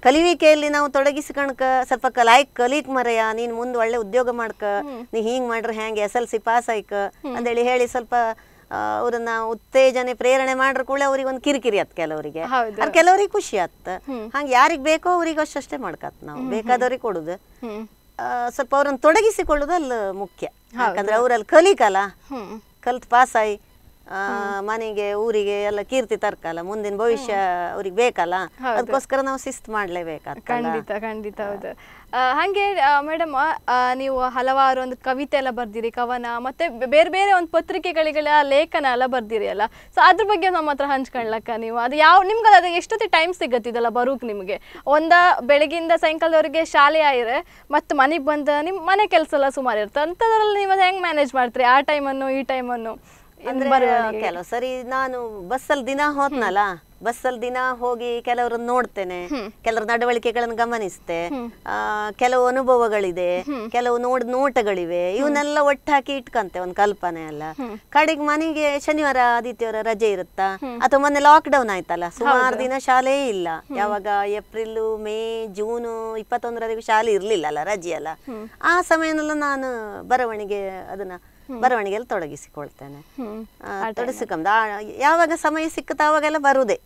ಕಲಿವಿಕೆಯಲ್ಲಿ ನಾವು ತೊಡಗಿಸಿಕೊಂಡ್ಕ ಸ್ವಲ್ಪ ಕಲಾಯಕ್ ಕಲೀಕ್ ಮರೆಯ ನೀನ್ ಮುಂದ್ ಒಳ್ಳೆ ಉದ್ಯೋಗ ಮಾಡ್ಕ ನೀ ಹಿಂಗ್ ಮಾಡ್ರ ಹೆಂಗ್ ಎಸ್ ಎಲ್ ಸಿ ಪಾಸ್ ಆಯ್ಕ ಹೇಳಿ ಹೇಳಿ ಸ್ವಲ್ಪ ಅವ್ರನ್ನ ಉತ್ತೇಜನೆ ಪ್ರೇರಣೆ ಮಾಡ್ರ ಕೂಡ ಅವ್ರಿಗೆ ಒಂದು ಕಿರಿಕಿರಿ ಆತ್ ಕೆಲವರಿಗೆ ಕೆಲವ್ರಿಗೆ ಕೆಲವರಿಗೆ ಖುಷಿ ಆತ್ ಹಂಗ ಯಾರಿಗ್ ಬೇಕೋ ಅವ್ರಿಗೆ ಅಷ್ಟೇ ಮಾಡ್ಕತ್ ನಾವು ಬೇಕಾದವ್ರಿಗೆ ಕೊಡುದು ಸ್ವಲ್ಪ ಅವ್ರನ್ನ ತೊಡಗಿಸಿಕೊಳ್ಳುದು ಅಲ್ಲಿ ಮುಖ್ಯ ಯಾಕಂದ್ರೆ ಅವ್ರಲ್ಲಿ ಕಲಿಕಲ್ಲ ಕಲ್ತ್ ಪಾಸಾಯಿ ಮನೆಗೆ ಊರಿಗೆ ಎಲ್ಲ ಕೀರ್ತಿ ತರ್ಕಲ್ಲ ಮುಂದಿನ ಭವಿಷ್ಯ ಅವ್ರಿಗೆ ಬೇಕಲ್ಲ ಅದಕ್ಕೋಸ್ಕರ ನಾವು ಶಿಸ್ತು ಮಾಡ್ಲೇಬೇಕಾಗ್ತದೆ ಖಂಡಿತ ಖಂಡಿತ ಹೌದು ಹಾಗೆ ಮೇಡಮ್ ನೀವು ಹಲವಾರು ಒಂದು ಕವಿತೆ ಎಲ್ಲ ಬರ್ದಿರಿ ಕವನ ಮತ್ತೆ ಬೇರೆ ಬೇರೆ ಒಂದು ಪತ್ರಿಕೆಗಳಿಗೆಲ್ಲ ಲೇಖನ ಎಲ್ಲ ಬರ್ದಿರಿ ಅಲ್ಲ ಸೊ ಅದ್ರ ಬಗ್ಗೆ ನಮ್ಮ ಹತ್ರ ಹಂಚ್ಕೊಳ್ಳಕ್ಕ ನೀವು ಅದು ಯಾವ ನಿಮ್ಗೆ ಅದು ಎಷ್ಟೊತ್ತಿ ಟೈಮ್ ಸಿಗತ್ತಿದಲ್ಲ ಬರೋಕ್ ನಿಮಗೆ ಒಂದ ಬೆಳಗಿಂದ ಸಾಯಂಕಾಲದವರೆಗೆ ಶಾಲೆ ಆಯ್ರೆ ಮತ್ತೆ ಮನೆಗೆ ಬಂದ ನಿಮ್ಮ ಮನೆ ಕೆಲಸ ಎಲ್ಲ ಸುಮಾರು ಇರ್ತದೆ ಅಂತದ್ರಲ್ಲಿ ನೀವು ಹೆಂಗೆ ಮ್ಯಾನೇಜ್ ಮಾಡ್ತೀರಿ ಆ ಟೈಮನ್ನು ಈ ಟೈಮನ್ನು ಕೆಲವು ಸರಿ ನಾನು ಬಸ್ಸಲ್ಲಿ ದಿನ ಹೋದ್ನಲ್ಲ ಬಸ್ಸಲ್ಲಿ ದಿನ ಹೋಗಿ ಕೆಲವರನ್ನ ನೋಡ್ತೇನೆ ಕೆಲವರ ನಡವಳಿಕೆಗಳನ್ನು ಗಮನಿಸ್ತೆ ಕೆಲವು ಅನುಭವಗಳಿದೆ ಕೆಲವು ನೋಡ್ ನೋಟಗಳಿವೆ ಇವನ್ನೆಲ್ಲ ಒಟ್ಟಾಕಿ ಇಟ್ಕಂತೆ ಒಂದು ಕಲ್ಪನೆ ಎಲ್ಲ ಕಡೆಗೆ ಮನೆಗೆ ಶನಿವಾರ ಆದಿತ್ಯವರ ರಜೆ ಇರುತ್ತಾ ಅಥವಾ ಮೊನ್ನೆ ಲಾಕ್ ಡೌನ್ ಆಯ್ತಲ್ಲ ಸುಮಾರು ದಿನ ಶಾಲೆಯೇ ಇಲ್ಲ ಯಾವಾಗ ಏಪ್ರಿಲ್ ಮೇ ಜೂನ್ ಇಪ್ಪತ್ತೊಂದರವರೆಗೂ ಶಾಲೆ ಇರ್ಲಿಲ್ಲ ಅಲ್ಲ ರಜೆ ಅಲ್ಲ ಆ ಸಮಯನೆಲ್ಲ ನಾನು ಬರವಣಿಗೆ ಅದನ್ನ ಬರವಣಿಗೆಯಲ್ಲಿ ತೊಡಗಿಸಿಕೊಳ್ತೇನೆ ತೊಡಗಿಸಿಕೊಂಡು ಯಾವಾಗ ಸಮಯ ಸಿಕ್ಕತ್ತ ಅವಾಗೆಲ್ಲ ಬರುದೇ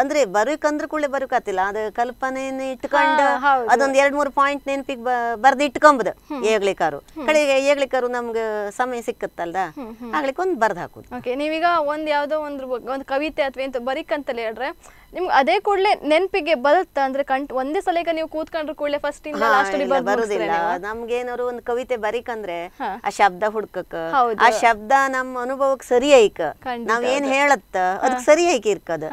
ಅಂದ್ರೆ ಬರಬೇಕಂದ್ರೆ ಕೂಡಲೇ ಬರಕಾತಿಲ್ಲ ಅದು ಕಲ್ಪನೆಯನ್ನು ಇಟ್ಕೊಂಡು ಅದೊಂದ್ ಎರಡ್ ಮೂರು ಪಾಯಿಂಟ್ ನೆನಪಿಗೆ ಬರ್ದು ಇಟ್ಕೊಂಬುದು ಏಗ್ಲಿಕಾರು ಕಡೆಗೆ ಏಗ್ಲಿಕಾರು ನಮ್ಗೆ ಸಮಯ ಸಿಕ್ಕತ್ತಲ್ದ ಆಗ್ಲಿಕ್ಕೆ ಒಂದು ಬರ್ದು ಹಾಕುದು ನೀವೀಗ ಒಂದ್ ಯಾವ್ದೋ ಒಂದ್ ಒಂದು ಕವಿತೆ ಅಥವಾ ಬರೀಕಂತಲೇ ಹೇಳ್ರೆ ನಿಮ್ಗೆ ಅದೇ ಕೂಡಲೇ ನೆನಪಿಗೆ ಬರುತ್ತಾ ಅಂದ್ರೆ ಕಂಟ್ ಒಂದೇ ಸಲಗ ನೀವು ಕೂತ್ಕೊಂಡ್ರೆ ಕೂಡಲೇ ಫಸ್ಟ್ ಇಂದ ಲಾಸ್ಟ್ ಬರೋದಿಲ್ಲ ನಮ್ಗೇನಾದ್ರು ಒಂದು ಕವಿತೆ ಬರೀಕಂದ್ರೆ ಆ ಶಬ್ದ ಹುಡ್ಕಕ್ ಆ ಶಬ್ದ ನಮ್ಮ ಅನುಭವಕ್ಕೆ ಸರಿ ಐಕ ನಾವ್ ಏನ್ ಹೇಳತ್ತ ಅದಕ್ಕೆ ಸರಿ ಐಕ ಇರ್ಕದ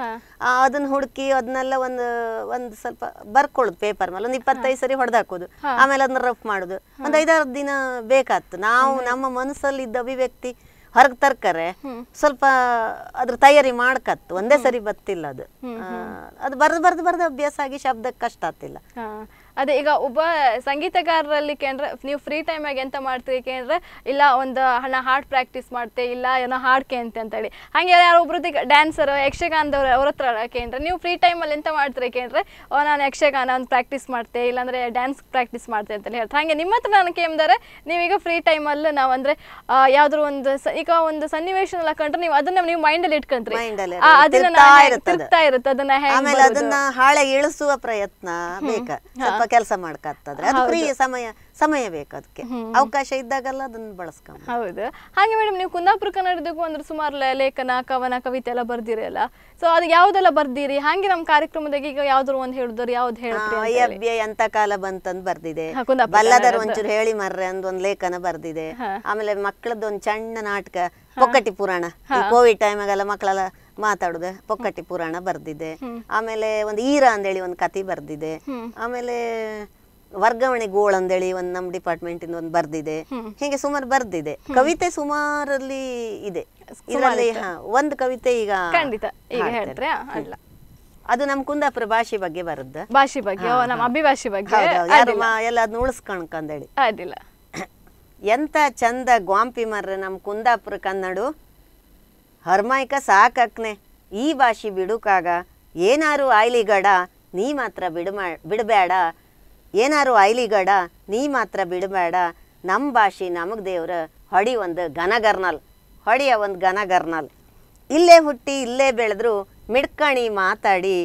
ಅದನ್ನ ಹುಡುಕಿ ಅದನ್ನೆಲ್ಲ ಒಂದು ಒಂದು ಸ್ವಲ್ಪ ಬರ್ಕೊಳ್ಳೋದು ಪೇಪರ್ ಮೇಲೆ ಒಂದು ಇಪ್ಪತ್ತೈದು ಸರಿ ಹೊಡೆದಾಕೋದು ಆಮೇಲೆ ಅದನ್ನ ರಫ್ ಮಾಡೋದು ಒಂದ್ ಐದಾರು ದಿನ ಬೇಕಾಗ್ತದೆ ನಾವು ನಮ್ಮ ಮನಸ್ಸಲ್ಲಿ ಇದ್ದ ಅಭಿವ್ಯಕ್ತಿ ಹೊರಗೆ ತರ್ಕರೆ ಸ್ವಲ್ಪ ಅದ್ರ ತಯಾರಿ ಮಾಡ್ಕತ್ತು ಒಂದೇ ಸರಿ ಬತ್ತಿಲ್ಲ ಅದು ಅದು ಬರ್ದು ಬರ್ದು ಬರ್ದು ಅಭ್ಯಾಸ ಆಗಿ ಶಬ್ದಕ್ಕೆ ಕಷ್ಟ ಆತಿಲ್ಲ ಅದೇ ಈಗ ಒಬ್ಬ ಸಂಗೀತಗಾರರಲ್ಲಿ ಕೇಂದ್ರ ನೀವು ಫ್ರೀ ಟೈಮ್ ಆಗಿ ಎಂತ ಮಾಡ್ತೀರಿ ಕೇಂದ್ರ ಇಲ್ಲ ಒಂದು ಹಣ ಹಾಡ್ ಪ್ರಾಕ್ಟೀಸ್ ಮಾಡ್ತೆ ಇಲ್ಲ ಏನೋ ಹಾಡ್ ಕೇಂತೆ ಅಂತೇಳಿ ಹಾಗೆ ಒಬ್ರದ್ದು ಡ್ಯಾನ್ಸರ್ ಯಕ್ಷಗಾನ ಅವ್ರ ಹತ್ರ ಕೇಂದ್ರ ನೀವು ಫ್ರೀ ಟೈಮಲ್ಲಿ ಎಂತ ಮಾಡ್ತೀರಿ ಕೇಂದ್ರ ಓ ನಾನು ಯಕ್ಷಗಾನ ಒಂದು ಪ್ರಾಕ್ಟೀಸ್ ಮಾಡ್ತೆ ಇಲ್ಲಾಂದ್ರೆ ಡ್ಯಾನ್ಸ್ ಪ್ರಾಕ್ಟೀಸ್ ಮಾಡ್ತೆ ಅಂತ ಹೇಳ್ತಾರೆ ಹಾಗೆ ನಿಮ್ಮ ಹತ್ರ ನಾನು ಕೇಂದ್ರ ನೀವೀಗ ಫ್ರೀ ಟೈಮಲ್ಲಿ ನಾವು ಅಂದರೆ ಯಾವ್ದಾದ್ರು ಒಂದು ಈಗ ಒಂದು ಸನ್ನಿವೇಶ ಕಂಡ್ರೆ ನೀವು ಅದನ್ನ ನೀವು ಮೈಂಡಲ್ಲಿ ಇಟ್ಕೊಂತೀರಿ ಅದನ್ನ ತಿರ್ತಾ ಇರುತ್ತೆ ಅದನ್ನ ಅದನ್ನ ಹಾಳೆ ಇಳಿಸುವ ಪ್ರಯತ್ನ ಬೇಕಾ ಸ್ವಲ್ಪ ಕೆಲಸ ಮಾಡ್ಕಾಗ್ತದ್ರೆ ಅದು ಫ್ರೀ ಸಮಯ ಸಮಯ ಬೇಕು ಅದಕ್ಕೆ ಅವಕಾಶ ಇದ್ದಾಗೆಲ್ಲ ಅದನ್ನ ಬಳಸ್ಕೊಂಡು ಹೌದು ಹಾಗೆ ಮೇಡಮ್ ನೀವು ಕುಂದಾಪುರ ಕನ್ನಡದಕ್ಕೂ ಅಂದ್ರೆ ಸುಮಾರು ಲೇಖನ ಕವನ ಕವಿತೆ ಎಲ್ಲ ಬರ್ದಿರಿ ಅಲ್ಲ ಸೊ ಅದು ಯಾವ್ದೆಲ್ಲ ಬರ್ದಿರಿ ಹಾಗೆ ನಮ್ಮ ಕಾರ್ಯಕ್ರಮದಾಗ ಈಗ ಯಾವ್ದಾರು ಒಂದ್ ಹೇಳಿದ್ರು ಯಾವ್ದು ಹೇಳ್ತೀರಿ ಅಂತ ಕಾಲ ಬಂತಂದ್ ಬರ್ದಿದೆ ಬಲ್ಲದರ ಒಂಚೂರು ಹೇಳಿ ಮರ್ರೆ ಅಂದ್ ಒಂದ್ ಲೇಖನ ಬರ್ದಿದೆ ಆಮೇಲೆ ಮಕ್ಕಳದ್ದು ಒಂದ್ ಸಣ್ಣ ನಾಟಕ ಪೊಕ್ಕಟಿ ಪುರಾಣ ಕೋವಿಡ್ ಟೈಮ್ ಟೈಮಾಗೆಲ್ಲ ಮಕ್ಕಳೆಲ್ಲ ಮಾತಾಡುದ ಪೊಕ್ಕಟ್ಟಿ ಪುರಾಣ ಬರ್ದಿದೆ ಆಮೇಲೆ ಒಂದು ಈರ ಅಂದೇಳಿ ಒಂದು ಕತಿ ಬರ್ದಿದೆ ಆಮೇಲೆ ವರ್ಗಾವಣೆ ಗೋಳ್ ಅಂದೇಳಿ ಒಂದು ನಮ್ಮ ಡಿಪಾರ್ಟ್ಮೆಂಟ್ ಇಂದ ಒಂದು ಬರ್ದಿದೆ ಹೀಗೆ ಸುಮಾರು ಬರ್ದಿದೆ ಕವಿತೆ ಸುಮಾರಲ್ಲಿ ಇದೆ ಇದರಲ್ಲಿ ಒಂದು ಕವಿತೆ ಈಗ ಖಂಡಿತ ಈಗ ಅಲ್ಲ ಅದು ನಮ್ ಕುಂದಾಪುರ ಭಾಷೆ ಬಗ್ಗೆ ಬರುದ ಭಾಷೆ ಬಗ್ಗೆ ನಮ್ಮ ಅಭಿಭಾಷೆ ಬಗ್ಗೆ ಎಲ್ಲ ಅದನ್ನ ಅಂದೇಳಿ ಎಂತ ಚಂದ ಗ್ವಾಂಪಿ ಮರ್ರೆ ನಮ್ ಕುಂದಾಪುರ ಕನ್ನಡು ಹರ್ಮಾಯ್ಕ ಸಾಕಕ್ನೆ ಈ ಭಾಷೆ ಬಿಡುಕಾಗ ಏನಾರು ಆಯ್ಲಿಗಡ ನೀ ಮಾತ್ರ ಬಿಡಮಾ ಬಿಡಬೇಡ ಏನಾರು ಆಯ್ಲಿಗಡ ನೀ ಮಾತ್ರ ಬಿಡಬೇಡ ನಮ್ಮ ಭಾಷೆ ನಮಗೆ ದೇವ್ರ ಹೊಡಿ ಒಂದು ಘನಗರ್ನಲ್ ಹೊಡಿಯ ಒಂದು ಘನಗರ್ನಲ್ ಇಲ್ಲೇ ಹುಟ್ಟಿ ಇಲ್ಲೇ ಬೆಳೆದ್ರು ಮಿಡ್ಕಣಿ ಮಾತಾಡಿ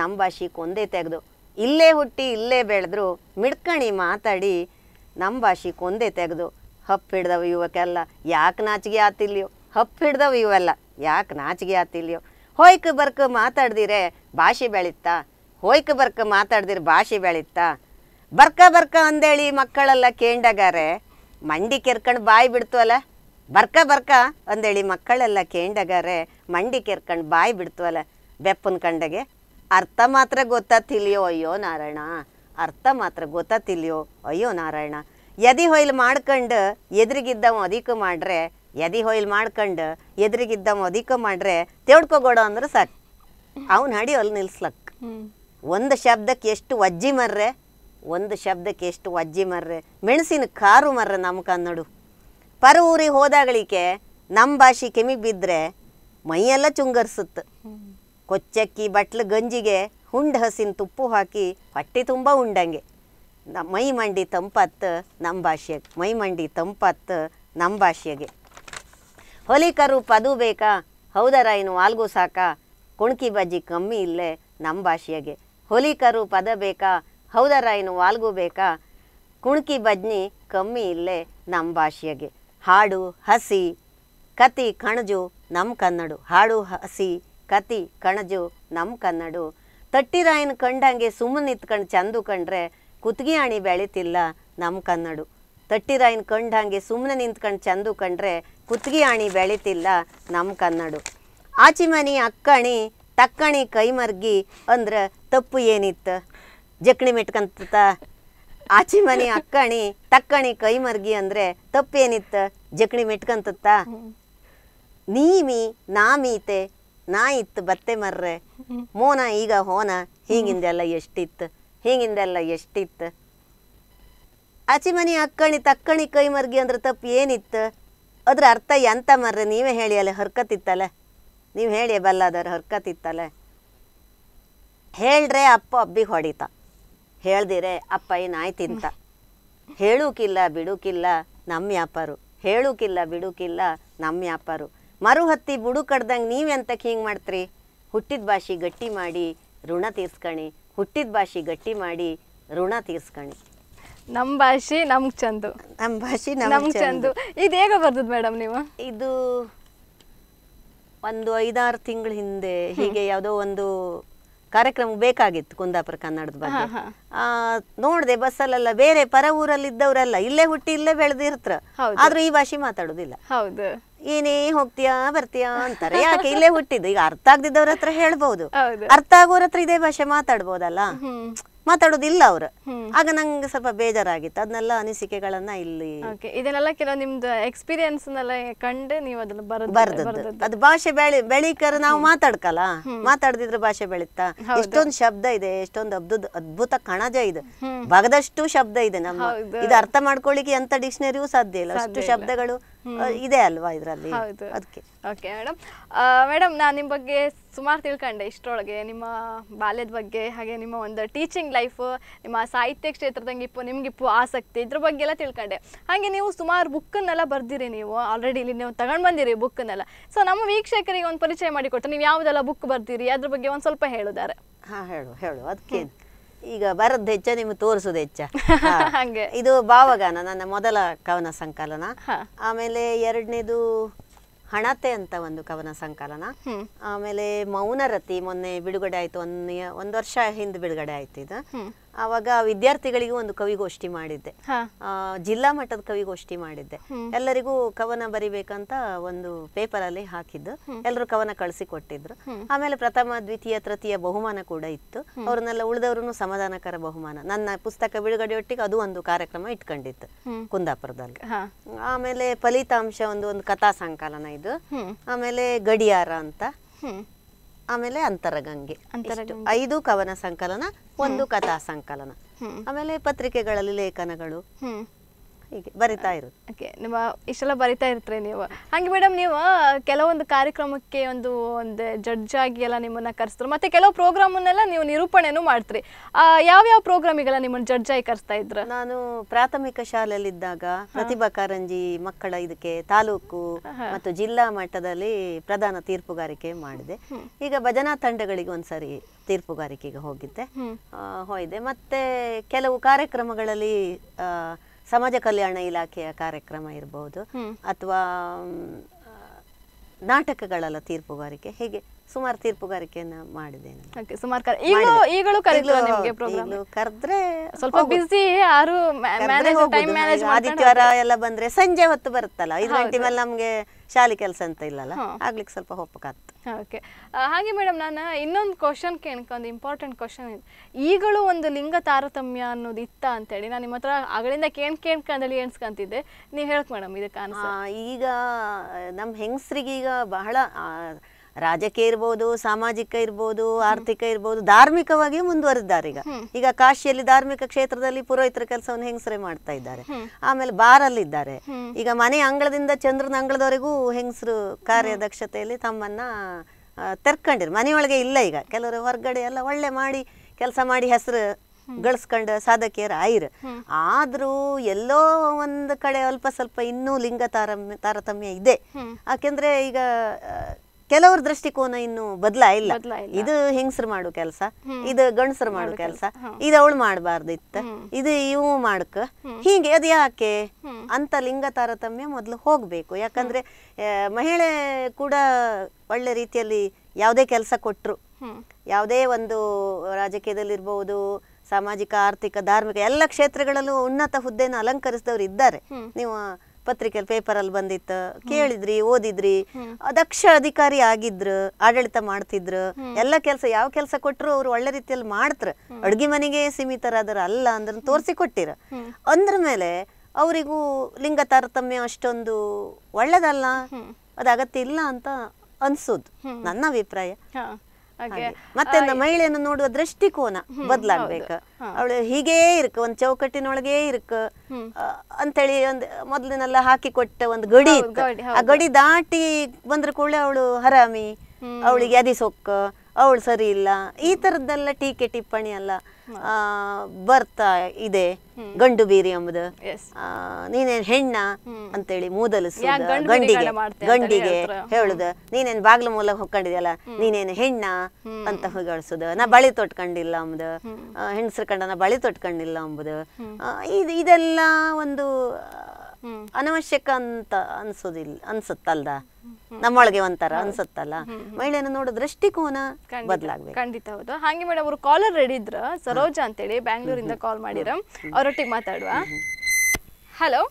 ನಮ್ಮ ಭಾಷೆ ಕೊಂದೇ ತೆಗೆದು ಇಲ್ಲೇ ಹುಟ್ಟಿ ಇಲ್ಲೇ ಬೆಳೆದ್ರು ಮಿಡ್ಕಣಿ ಮಾತಾಡಿ ನಮ್ಮ ಭಾಷೆ ಕೊಂದೇ ತೆಗೆದು ಹಪ್ಪಿಡ್ದವು ಇವಕ್ಕೆಲ್ಲ ಯಾಕೆ ನಾಚಿಗೆ ಆತಿಲ್ಯೋ ಹಪ್ಪಿಡ್ದವು ಇವೆಲ್ಲ ಯಾಕೆ ನಾಚಿಗೆ ಆತಿಲ್ಯೋ ಹೋಯ್ಕ ಬರ್ಕ ಮಾತಾಡ್ದಿರೆ ಭಾಷೆ ಬೆಳೀತಾ ಹೋಯ್ಕ ಬರ್ಕ ಮಾತಾಡ್ದಿರೆ ಭಾಷೆ ಬೆಳೀತಾ ಬರ್ಕ ಬರ್ಕ ಅಂದೇಳಿ ಮಕ್ಕಳೆಲ್ಲ ಕೇಂಡಗಾರೆ ಮಂಡಿ ಕೆರ್ಕಂಡು ಬಾಯಿ ಬಿಡ್ತು ಅಲ್ಲ ಬರ್ಕ ಬರ್ಕ ಅಂದೇಳಿ ಮಕ್ಕಳೆಲ್ಲ ಕೇಂಡಗಾರೆ ಮಂಡಿ ಕೆರ್ಕಂಡು ಬಾಯಿ ಬಿಡ್ತು ಅಲ್ಲ ಬೆಪ್ಪನ ಕಂಡಗೆ ಅರ್ಥ ಮಾತ್ರ ಗೊತ್ತಾತಿಲ್ಯೋ ಅಯ್ಯೋ ನಾರಾಯಣ ಅರ್ಥ ಮಾತ್ರ ಗೊತ್ತಾತಿಲ್ಯೋ ಅಯ್ಯೋ ನಾರಾಯಣ ಎದಿ ಹೊಯ್ಲು ಮಾಡ್ಕೊಂಡು ಎದುರಿಗಿದ್ದವ ಅದಕ್ಕೂ ಮಾಡ್ರೆ ಎದಿ ಹೊಯ್ಲಿ ಮಾಡ್ಕೊಂಡು ಎದುರಿಗಿದ್ದ ಮೊದಿಕ ಮಾಡ್ರೆ ತೇಡ್ಕೊಗೋಡ ಅಂದ್ರೆ ಸಾಕು ಅವನು ಹಾಡಿ ಅಲ್ಲಿ ನಿಲ್ಸ್ಲಕ್ ಒಂದು ಶಬ್ದಕ್ಕೆ ಎಷ್ಟು ವಜ್ಜಿ ಮರ್ರೆ ಒಂದು ಶಬ್ದಕ್ಕೆ ಎಷ್ಟು ವಜ್ಜಿ ಮರ್ರೆ ಮೆಣಸಿನ ಕಾರು ಮರ್ರೆ ನಮ್ಮ ಕನ್ನಡು ಪರ ಊರಿಗೆ ಹೋದಾಗಳಿಕೆ ನಮ್ಮ ಭಾಷೆ ಕೆಮಿಗೆ ಬಿದ್ದರೆ ಮೈಯೆಲ್ಲ ಚುಂಗರ್ಸುತ್ತೆ ಕೊಚ್ಚಕ್ಕಿ ಬಟ್ಲು ಗಂಜಿಗೆ ಹುಂಡ ಹಸಿನ ತುಪ್ಪು ಹಾಕಿ ಹೊಟ್ಟೆ ತುಂಬ ಉಂಡಂಗೆ ಮೈ ಮಂಡಿ ತಂಪತ್ತು ನಮ್ಮ ಭಾಷೆಗೆ ಮೈ ಮಂಡಿ ತಂಪತ್ತು ನಮ್ಮ ಭಾಷೆಗೆ ಹೊಲಿಕರು ಪದು ಬೇಕಾ ಹೌದರ ಇನ್ನು ವಾಲ್ಗೂ ಸಾಕ ಕುಣ್ಕಿ ಬಜ್ಜಿ ಕಮ್ಮಿ ಇಲ್ಲೇ ನಮ್ಮ ಭಾಷೆಗೆ ಹೊಲಿಕರು ಪದ ಬೇಕಾ ಹೌದರ ಇನ್ನು ವಾಲ್ಗೂ ಬೇಕಾ ಕುಣ್ಕಿ ಬಜ್ನಿ ಕಮ್ಮಿ ಇಲ್ಲೇ ನಮ್ಮ ಭಾಷೆಗೆ ಹಾಡು ಹಸಿ ಕತಿ ಕಣಜು ನಮ್ಮ ಕನ್ನಡು ಹಾಡು ಹಸಿ ಕತಿ ಕಣಜು ನಮ್ಮ ಕನ್ನಡು ತಟ್ಟಿರಾಯನ್ ಕಂಡಂಗೆ ಸುಮ್ಮನೆ ನಿತ್ಕಂಡು ಚಂದು ಕಂಡ್ರೆ ಕುತ್ತಿಗೆ ಅಣಿ ಬೆಳೀತಿಲ್ಲ ನಮ್ಮ ಕನ್ನಡು ತಟ್ಟಿರಾಯಿನ ಕಂಡು ಹಾಗೆ ಸುಮ್ಮನೆ ನಿಂತ್ಕೊಂಡು ಚಂದು ಕಂಡ್ರೆ ಕುತ್ತಿಗೆ ಆಣಿ ಬೆಳೀತಿಲ್ಲ ನಮ್ಮ ಕನ್ನಡು ಆಚಿಮನಿ ಅಕ್ಕಣಿ ತಕ್ಕಣಿ ಕೈಮರ್ಗಿ ಅಂದ್ರೆ ತಪ್ಪು ಏನಿತ್ತು ಜಕ್ಣಿ ಮೆಟ್ಕಂತ ಆಚಿಮನಿ ಅಕ್ಕಣಿ ತಕ್ಕಣಿ ಕೈಮರ್ಗಿ ಅಂದ್ರೆ ತಪ್ಪು ಏನಿತ್ತ ಜಕ್ಣಿ ಮೆಟ್ಕಂತ ನೀಮಿ ನಾಮೀತೆ ನಾ ಇತ್ತು ಬತ್ತೆ ಮರ್ರೆ ಮೋನ ಈಗ ಹೋನ ಹೀಗಿಂದೆಲ್ಲ ಎಷ್ಟಿತ್ತು ಹೀಗಿಂದೆಲ್ಲ ಎಷ್ಟಿತ್ತು ಆಚಿ ಮನೆ ಅಕ್ಕಣಿ ತಕ್ಕಣಿ ಕೈ ಮರ್ಗಿ ಅಂದ್ರೆ ತಪ್ಪು ಏನಿತ್ತು ಅದ್ರ ಅರ್ಥ ಎಂತ ಮರ್ರೆ ನೀವೇ ಹೇಳಿ ಅಲ್ಲ ಹೊರ್ಕತಿತ್ತಲ್ಲ ನೀವು ಹೇಳಿ ಬಲ್ಲದವ್ರು ಹೊರ್ಕತಿತ್ತಲ್ಲ ಹೇಳ್ರೆ ಅಪ್ಪ ಅಬ್ಬಿಗೆ ಹೊಡಿತ ಹೇಳ್ದಿರೆ ಅಪ್ಪ ಏನಾಯ್ತಿಂತ ಹೇಳುಕಿಲ್ಲ ಹೇಳೋಕಿಲ್ಲ ಬಿಡುಕಿಲ್ಲ ನಮ್ಮ ವ್ಯಾಪಾರು ಹೇಳೋಕಿಲ್ಲ ಬಿಡುಕಿಲ್ಲ ನಮ್ಮ ವ್ಯಾಪಾರು ಮರು ಹತ್ತಿ ಬುಡು ಕಡ್ದಂಗೆ ನೀವೆಂತಕ್ಕೆ ಹಿಂಗೆ ಮಾಡ್ತ್ರಿ ಹುಟ್ಟಿದ ಭಾಷೆ ಗಟ್ಟಿ ಮಾಡಿ ಋಣ ತೀರ್ಸ್ಕಣಿ ಹುಟ್ಟಿದ ಭಾಷೆ ಗಟ್ಟಿ ಮಾಡಿ ಋಣ ತೀರ್ಸ್ಕಣಿ ನಮ್ ಭಾಷೆ ನಮ್ಗ್ ಚಂದ ನಮ್ ಭಾಷೆ ನಮ್ಗ್ ಚಂದ ಇದು ಹೇಗ ಬರ್ದದ್ ಮೇಡಮ್ ನೀವು ಇದು ಒಂದು ಐದಾರು ತಿಂಗಳ ಹಿಂದೆ ಹೀಗೆ ಯಾವುದೋ ಒಂದು ಕಾರ್ಯಕ್ರಮ ಬೇಕಾಗಿತ್ತು ಕುಂದಾಪುರ ಕನ್ನಡದ ಬಗ್ಗೆ ನೋಡಿದೆ ಬಸ್ಸಲ್ಲೆಲ್ಲ ಬೇರೆ ಪರ ಊರಲ್ಲಿ ಇದ್ದವರೆಲ್ಲ ಇಲ್ಲೇ ಹುಟ್ಟಿ ಇಲ್ಲೇ ಬೆಳೆದಿರ್ತಾರ ಆದ್ರೂ ಈ ಭಾಷೆ ಮಾತಾಡೋದಿಲ್ಲ ಹೌದು ಏನೇ ಹೋಗ್ತೀಯಾ ಬರ್ತೀಯಾ ಅಂತಾರೆ ಯಾಕೆ ಇಲ್ಲೇ ಹುಟ್ಟಿದ್ದು ಈಗ ಅರ್ಥ ಆಗದಿದ್ದವ್ರ ಹತ್ರ ಹೇಳ್ಬಹುದು ಅರ್ಥ ಆಗೋರ ಹತ್ರ ಇದೇ ಭಾಷೆ ಮಾತಾಡ್ಬೋದಲ್ಲ ಮಾತಾಡೋದಿಲ್ಲ ಅವರು ಆಗ ನಂಗೆ ಸ್ವಲ್ಪ ಬೇಜಾರಾಗಿತ್ತು ಅದನ್ನೆಲ್ಲ ಅನಿಸಿಕೆಗಳನ್ನ ಇಲ್ಲಿ ಇದನ್ನೆಲ್ಲ ಕೆಲವು ನಿಮ್ದು ಎಕ್ಸ್ಪೀರಿಯನ್ಸ್ ಕಂಡು ನೀವು ಅದನ್ನ ಬರ್ದು ಅದು ಭಾಷೆ ಬೆಳಿ ಬೆಳಿಕರ ನಾವು ಮಾತಾಡ್ಕಲ್ಲ ಮಾತಾಡದಿದ್ರೆ ಭಾಷೆ ಬೆಳೀತಾ ಎಷ್ಟೊಂದು ಶಬ್ದ ಇದೆ ಎಷ್ಟೊಂದು ಅದ್ಭುತ ಅದ್ಭುತ ಕಣಜ ಇದೆ ಬಗದಷ್ಟು ಶಬ್ದ ಇದೆ ನಮ್ಮ ಇದು ಅರ್ಥ ಮಾಡ್ಕೊಳ್ಳಿಕ್ಕೆ ಎಂತ ಡಿಕ್ಷನರಿಯೂ ಸಾಧ್ಯ ಇಲ್ಲ ಅಷ್ಟು ಶಬ್ದಗಳು ಇದೆ ಅಲ್ವಾ ಇದರಲ್ಲಿ ಅದಕ್ಕೆ ಓಕೆ ಮೇಡಮ್ ಮೇಡಮ್ ನಾನು ನಿಮ್ಮ ಬಗ್ಗೆ ಸುಮಾರು ತಿಳ್ಕೊಂಡೆ ಇಷ್ಟರೊಳಗೆ ನಿಮ್ಮ ಬಾಲ್ಯದ ಬಗ್ಗೆ ಹಾಗೆ ನಿಮ್ಮ ಒಂದು ಟೀಚಿಂಗ್ ಲೈಫ್ ನಿಮ್ಮ ಸಾಹಿತ್ಯ ಕ್ಷೇತ್ರದಂಗಿಪ್ಪು ನಿಮ್ಗಿಪ್ಪು ಆಸಕ್ತಿ ಇದ್ರ ಬಗ್ಗೆ ಎಲ್ಲ ತಿಳ್ಕೊಂಡೆ ಹಾಗೆ ನೀವು ಸುಮಾರು ಬುಕ್ಕನ್ನೆಲ್ಲ ಬರ್ದಿರಿ ನೀವು ಆಲ್ರೆಡಿ ಇಲ್ಲಿ ನೀವು ತಗೊಂಡ್ ಬಂದಿರಿ ಬುಕ್ಕನ್ನೆಲ್ಲ ಸೊ ನಮ್ಮ ವೀಕ್ಷಕರಿಗೆ ಒಂದು ಪರಿಚಯ ಮಾಡಿಕೊಟ್ಟು ನೀವು ಯಾವುದೆಲ್ಲ ಬುಕ್ ಬರ್ದಿರಿ ಅದ್ರ ಬಗ್ಗೆ ಒಂದ್ ಸ್ವಲ್ಪ ಹೇಳಿದ್ದಾರೆ ಹಾಂ ಹೇಳು ಹೇಳು ಅದಕ್ಕೆ ಈಗ ಬರದ್ದು ಹೆಚ್ಚ ನಿಮ್ಗೆ ತೋರಿಸುದು ಹೆಚ್ಚ ಇದು ಭಾವಗಾನ ನನ್ನ ಮೊದಲ ಕವನ ಸಂಕಲನ ಆಮೇಲೆ ಎರಡನೇದು ಹಣತೆ ಅಂತ ಒಂದು ಕವನ ಸಂಕಲನ ಆಮೇಲೆ ಮೌನರತಿ ಮೊನ್ನೆ ಬಿಡುಗಡೆ ಆಯ್ತು ಒಂದ್ ಒಂದ್ ವರ್ಷ ಹಿಂದೆ ಬಿಡುಗಡೆ ಆಯ್ತು ಇದು ಆವಾಗ ವಿದ್ಯಾರ್ಥಿಗಳಿಗೂ ಒಂದು ಕವಿಗೋಷ್ಠಿ ಮಾಡಿದ್ದೆ ಜಿಲ್ಲಾ ಮಟ್ಟದ ಕವಿಗೋಷ್ಠಿ ಮಾಡಿದ್ದೆ ಎಲ್ಲರಿಗೂ ಕವನ ಬರಿಬೇಕಂತ ಒಂದು ಪೇಪರ್ ಅಲ್ಲಿ ಹಾಕಿದ್ದು ಎಲ್ಲರೂ ಕವನ ಕೊಟ್ಟಿದ್ರು ಆಮೇಲೆ ಪ್ರಥಮ ದ್ವಿತೀಯ ತೃತೀಯ ಬಹುಮಾನ ಕೂಡ ಇತ್ತು ಅವ್ರನ್ನೆಲ್ಲ ಉಳಿದವರು ಸಮಾಧಾನಕರ ಬಹುಮಾನ ನನ್ನ ಪುಸ್ತಕ ಬಿಡುಗಡೆಯೊಟ್ಟಿಗೆ ಅದು ಒಂದು ಕಾರ್ಯಕ್ರಮ ಇಟ್ಕೊಂಡಿತ್ತು ಕುಂದಾಪುರದಲ್ಲಿ ಆಮೇಲೆ ಫಲಿತಾಂಶ ಒಂದು ಒಂದು ಕಥಾ ಸಂಕಲನ ಇದು ಆಮೇಲೆ ಗಡಿಯಾರ ಅಂತ ಆಮೇಲೆ ಅಂತರಗಂಗೆ ಐದು ಕವನ ಸಂಕಲನ ಒಂದು ಕಥಾ ಸಂಕಲನ ಆಮೇಲೆ ಪತ್ರಿಕೆಗಳಲ್ಲಿ ಲೇಖನಗಳು ಹೀಗೆ ಬರಿತಾ ಇರೋದು ಓಕೆ ನಿಮ್ಮ ಇಷ್ಟೆಲ್ಲ ಬರಿತಾ ಇರ್ತೀರಿ ನೀವು ಹಂಗೆ ಮೇಡಮ್ ನೀವು ಕೆಲವೊಂದು ಕಾರ್ಯಕ್ರಮಕ್ಕೆ ಒಂದು ಒಂದು ಜಡ್ಜ್ ಆಗಿ ಎಲ್ಲ ನಿಮ್ಮನ್ನ ಕರೆಸ್ತಾರೆ ಮತ್ತೆ ಕೆಲವು ಪ್ರೋಗ್ರಾಮನ್ನೆಲ್ಲ ನೀವು ನಿರೂಪಣೆನೂ ಮಾಡ್ತೀರಿ ಯಾವ್ಯಾವ ಪ್ರೋಗ್ರಾಮಿಗೆಲ್ಲ ನಿಮ್ಮನ್ನ ಜಡ್ಜ್ ಆಗಿ ಕರೆಸ್ತಾ ಇದ್ರು ನಾನು ಪ್ರಾಥಮಿಕ ಶಾಲೆಯಲ್ಲಿದ್ದಾಗ ಪ್ರತಿಭಾ ಕಾರಂಜಿ ಮಕ್ಕಳ ಇದಕ್ಕೆ ತಾಲೂಕು ಮತ್ತು ಜಿಲ್ಲಾ ಮಟ್ಟದಲ್ಲಿ ಪ್ರಧಾನ ತೀರ್ಪುಗಾರಿಕೆ ಮಾಡಿದೆ ಈಗ ಭಜನಾ ತಂಡಗಳಿಗೆ ಒಂದ್ಸರಿ ತೀರ್ಪುಗಾರಿಕೆಗೆ ಹೋಗಿದ್ದೆ ಹೋಯಿದೆ ಮತ್ತೆ ಕೆಲವು ಕಾರ್ಯಕ್ರಮಗಳಲ್ಲಿ ಸಮಾಜ ಕಲ್ಯಾಣ ಇಲಾಖೆಯ ಕಾರ್ಯಕ್ರಮ ಇರಬಹುದು ಅಥವಾ ನಾಟಕಗಳಲ್ಲ ತೀರ್ಪುಗಾರಿಕೆ ಹೇಗೆ ಸುಮಾರು ತೀರ್ಪುಗಾರಿಕೆಯನ್ನ ಮಾಡಿದೆ ಕರೆದ್ರೆ ಸ್ವಲ್ಪ ಬಿಸಿ ಯಾರು ಆದಿತ್ಯವಾರ ಎಲ್ಲ ಬಂದ್ರೆ ಸಂಜೆ ಹೊತ್ತು ಬರುತ್ತಲ್ಲ ಐದು ಗಂಟೆ ಮೇಲೆ ನಮ್ಗೆ ಶಾಲೆ ಕೆಲಸ ಅಂತ ಇಲ್ಲಲ್ಲ ಆಗ್ಲಿಕ್ಕೆ ಸ್ವಲ್ಪ ಹೋಗ್ಬೇಕಾಗ್ತದೆ ಓಕೆ ಹಾಗೆ ಮೇಡಮ್ ನಾನು ಇನ್ನೊಂದು ಕ್ವಶನ್ ಕೇಳ್ಕೊಂಡು ಇಂಪಾರ್ಟೆಂಟ್ ಕ್ವಶನ್ ಇದೆ ಈಗಲೂ ಒಂದು ಲಿಂಗ ತಾರತಮ್ಯ ಅನ್ನೋದು ಇತ್ತ ಅಂತೇಳಿ ನಾನು ನಿಮ್ಮ ಹತ್ರ ಅಗಳಿಂದ ಕೇಳ್ ಕೇಳ್ಕೊಂಡಲ್ಲಿ ಎಣ್ಸ್ಕೊಂತಿದ್ದೆ ನೀವು ಹೇಳಕ್ ಮೇಡಮ್ ಇದಕ್ಕೆ ಈಗ ನಮ್ಮ ಹೆಂಗಸ್ರಿಗೆ ಈಗ ಬಹಳ ರಾಜಕೀಯ ಇರ್ಬೋದು ಸಾಮಾಜಿಕ ಇರ್ಬೋದು ಆರ್ಥಿಕ ಇರ್ಬೋದು ಧಾರ್ಮಿಕವಾಗಿ ಮುಂದುವರೆದಿದ್ದಾರೆ ಈಗ ಈಗ ಕಾಶಿಯಲ್ಲಿ ಧಾರ್ಮಿಕ ಕ್ಷೇತ್ರದಲ್ಲಿ ಪುರೋಹಿತರ ಕೆಲಸವನ್ನು ಹೆಂಗಸರೇ ಮಾಡ್ತಾ ಇದ್ದಾರೆ ಆಮೇಲೆ ಬಾರಲ್ಲಿ ಇದ್ದಾರೆ ಈಗ ಮನೆ ಅಂಗಳದಿಂದ ಚಂದ್ರನ ಅಂಗಳದವರೆಗೂ ಹೆಂಗಸರು ಕಾರ್ಯದಕ್ಷತೆಯಲ್ಲಿ ತಮ್ಮನ್ನ ತೆರ್ಕೊಂಡಿರು ಮನೆಯೊಳಗೆ ಇಲ್ಲ ಈಗ ಕೆಲವರು ಹೊರಗಡೆ ಎಲ್ಲ ಒಳ್ಳೆ ಮಾಡಿ ಕೆಲಸ ಮಾಡಿ ಹೆಸರು ಗಳಿಸ್ಕೊಂಡು ಸಾಧಕಿಯರ ಐರ್ ಆದ್ರೂ ಎಲ್ಲೋ ಒಂದು ಕಡೆ ಅಲ್ಪ ಸ್ವಲ್ಪ ಇನ್ನೂ ಲಿಂಗ ತಾರಮ್ಯ ತಾರತಮ್ಯ ಇದೆ ಯಾಕೆಂದ್ರೆ ಈಗ ಕೆಲವ್ರ ದೃಷ್ಟಿಕೋನ ಇನ್ನು ಬದಲಾಯಿಲ್ಲ ಇದು ಹೆಂಗಸರು ಮಾಡು ಕೆಲಸ ಇದು ಗಂಡಸರು ಮಾಡು ಕೆಲಸ ಇದು ಅವಳು ಮಾಡಬಾರ್ದಿತ್ತ ಇದು ಇವು ಮಾಡಕ ಹೀಗೆ ಅದು ಯಾಕೆ ಅಂತ ಲಿಂಗ ತಾರತಮ್ಯ ಮೊದಲು ಹೋಗ್ಬೇಕು ಯಾಕಂದ್ರೆ ಮಹಿಳೆ ಕೂಡ ಒಳ್ಳೆ ರೀತಿಯಲ್ಲಿ ಯಾವುದೇ ಕೆಲಸ ಕೊಟ್ಟರು ಯಾವುದೇ ಒಂದು ಇರಬಹುದು ಸಾಮಾಜಿಕ ಆರ್ಥಿಕ ಧಾರ್ಮಿಕ ಎಲ್ಲ ಕ್ಷೇತ್ರಗಳಲ್ಲೂ ಉನ್ನತ ಹುದ್ದೆಯನ್ನು ಅಲಂಕರಿಸಿದವರು ಇದ್ದಾರೆ ನೀವು ಪತ್ರಿಕೆ ಪೇಪರಲ್ಲಿ ಬಂದಿತ್ತು ಕೇಳಿದ್ರಿ ಓದಿದ್ರಿ ಅದಕ್ಷ ಅಧಿಕಾರಿ ಆಗಿದ್ರು ಆಡಳಿತ ಮಾಡ್ತಿದ್ರು ಎಲ್ಲ ಕೆಲಸ ಯಾವ ಕೆಲಸ ಕೊಟ್ಟರು ಅವ್ರು ಒಳ್ಳೆ ರೀತಿಯಲ್ಲಿ ಮಾಡ್ತಾರೆ ಅಡುಗೆ ಮನೆಗೆ ಸೀಮಿತರಾದ್ರ ಅಲ್ಲ ಅಂದ್ರೆ ತೋರಿಸಿ ಕೊಟ್ಟಿರ ಅಂದ್ರ ಮೇಲೆ ಅವರಿಗೂ ಲಿಂಗ ತಾರತಮ್ಯ ಅಷ್ಟೊಂದು ಒಳ್ಳೇದಲ್ಲ ಅದ ಅಗತ್ಯ ಇಲ್ಲ ಅಂತ ಅನ್ಸೋದು ನನ್ನ ಅಭಿಪ್ರಾಯ ಮತ್ತೆ ಮಹಿಳೆಯನ್ನು ನೋಡುವ ದೃಷ್ಟಿಕೋನ ಬದಲಾಗ್ಬೇಕು ಅವಳು ಹೀಗೇ ಇರ್ಕ ಒಂದ್ ಚೌಕಟ್ಟಿನೊಳಗೆ ಇರ್ಕ ಅಂತೇಳಿ ಒಂದ್ ಮೊದ್ಲಿನೆಲ್ಲ ಹಾಕಿ ಕೊಟ್ಟ ಒಂದು ಗಡಿ ಆ ಗಡಿ ದಾಟಿ ಬಂದ್ರ ಕೂಡ ಅವಳು ಹರಾಮಿ ಅವಳಿಗೆ ಅದಿಸೊಕ್ಕ ಅವಳು ಸರಿ ಇಲ್ಲ ಈ ತರದ್ದೆಲ್ಲ ಟೀಕೆ ಟಿಪ್ಪಣಿ ಎಲ್ಲ ಬರ್ತಾ ಇದೆ ಗಂಡು ಬೀರಿ ಎಂಬುದು ನೀನೇನ್ ಹೆಣ್ಣ ಅಂತೇಳಿ ಮೂದಲು ಗಂಡಿಗೆ ಗಂಡಿಗೆ ಹೇಳುದು ನೀನೇನ್ ಬಾಗ್ಲ ಮೂಲಕ ಹೊಕ್ಕೊಂಡಿದ್ಯಲ್ಲ ನೀನೇನ್ ಹೆಣ್ಣ ಅಂತ ಹೊಗಳಿಸುದು ನಾ ಬಳಿ ತೊಟ್ಕೊಂಡಿಲ್ಲ ಅಂಬುದು ಹೆಣ್ಸರ್ ಕಂಡ ನಾ ಬಳಿ ತೊಟ್ಕೊಂಡಿಲ್ಲ ಅಂಬುದು ಇದೆಲ್ಲ ಒಂದು ಅನವಶ್ಯಕ ಅಂತ ಅನ್ಸೋದಿಲ್ಲ ಅನ್ಸುತ್ತಲ್ದ ನಮ್ಮೊಳಗೆ ಒಂಥರ ಅನ್ಸುತ್ತಲ್ಲ ಮಹಿಳೆಯನ್ನು ನೋಡೋ ದೃಷ್ಟಿಕೋನ ಬದಲಾಗ್ಬೇಕು ಖಂಡಿತ ಹೌದು ಹಾಗೆ ಮೇಡಮ್ ಅವರು ಕಾಲರ್ ರೆಡಿ ಇದ್ರ ಸರೋಜಾ ಅಂತೇಳಿ ಬ್ಯಾಂಗ್ಳೂರಿಂದ ಕಾಲ್ ಮಾಡಿರ ಅವರೊಟ್ಟಿಗೆ ಮಾತಾಡುವ ಹಲೋ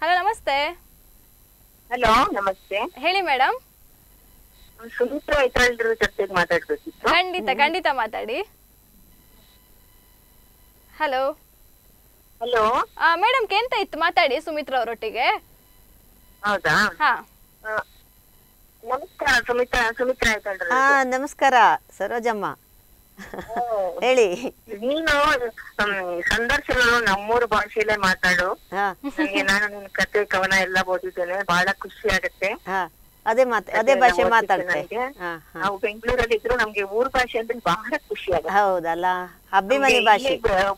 ಹಲೋ ನಮಸ್ತೆ ಹಲೋ ನಮಸ್ತೆ ಹೇಳಿ ಮೇಡಮ್ ಖಂಡಿತ ಖಂಡಿತ ಮಾತಾಡಿ ಹಲೋ ಹಲೋ ಮೇಡಮ್ ಕೆಂತ ಇತ್ತು ಮಾತಾಡಿ ಸುಮಿತ್ರಾ ಅವರೊಟ್ಟಿಗೆ ಹೌದಾ ನಮಸ್ಕಾರ ಸುಮಿತ್ರಾ ಸುಮಿತ್ರಾ ಹಾ ನಮಸ್ಕಾರ ಸರೋಜಮ್ಮ ಹೇಳಿ ನೀನು ಸಂದರ್ಶನ ನಮ್ಮೂರು ಭಾಷೆಯಲ್ಲೇ ಮಾತಾಡು ನಾನು ನಿನ್ ಕತೆ ಕವನ ಎಲ್ಲ ಓದಿದ್ದೇನೆ ಬಹಳ ಖುಷಿ ಆಗತ್ತೆ ಅದೇ ಮಾತು ಅದೇ ಭಾಷೆ ಮಾತಾಡ್ತೇವೆ ನಾವು ಬೆಂಗಳೂರಲ್ಲಿ ಇದ್ರು ನಮ್ಗೆ ಊರ್ ಭಾಷೆ ಅಂದ್ರೆ ಬಹಳ ಖುಷಿ ಆಗ ಹೌದಲ್ಲ ಅಭಿಮಾನಿ ಭಾಷೆ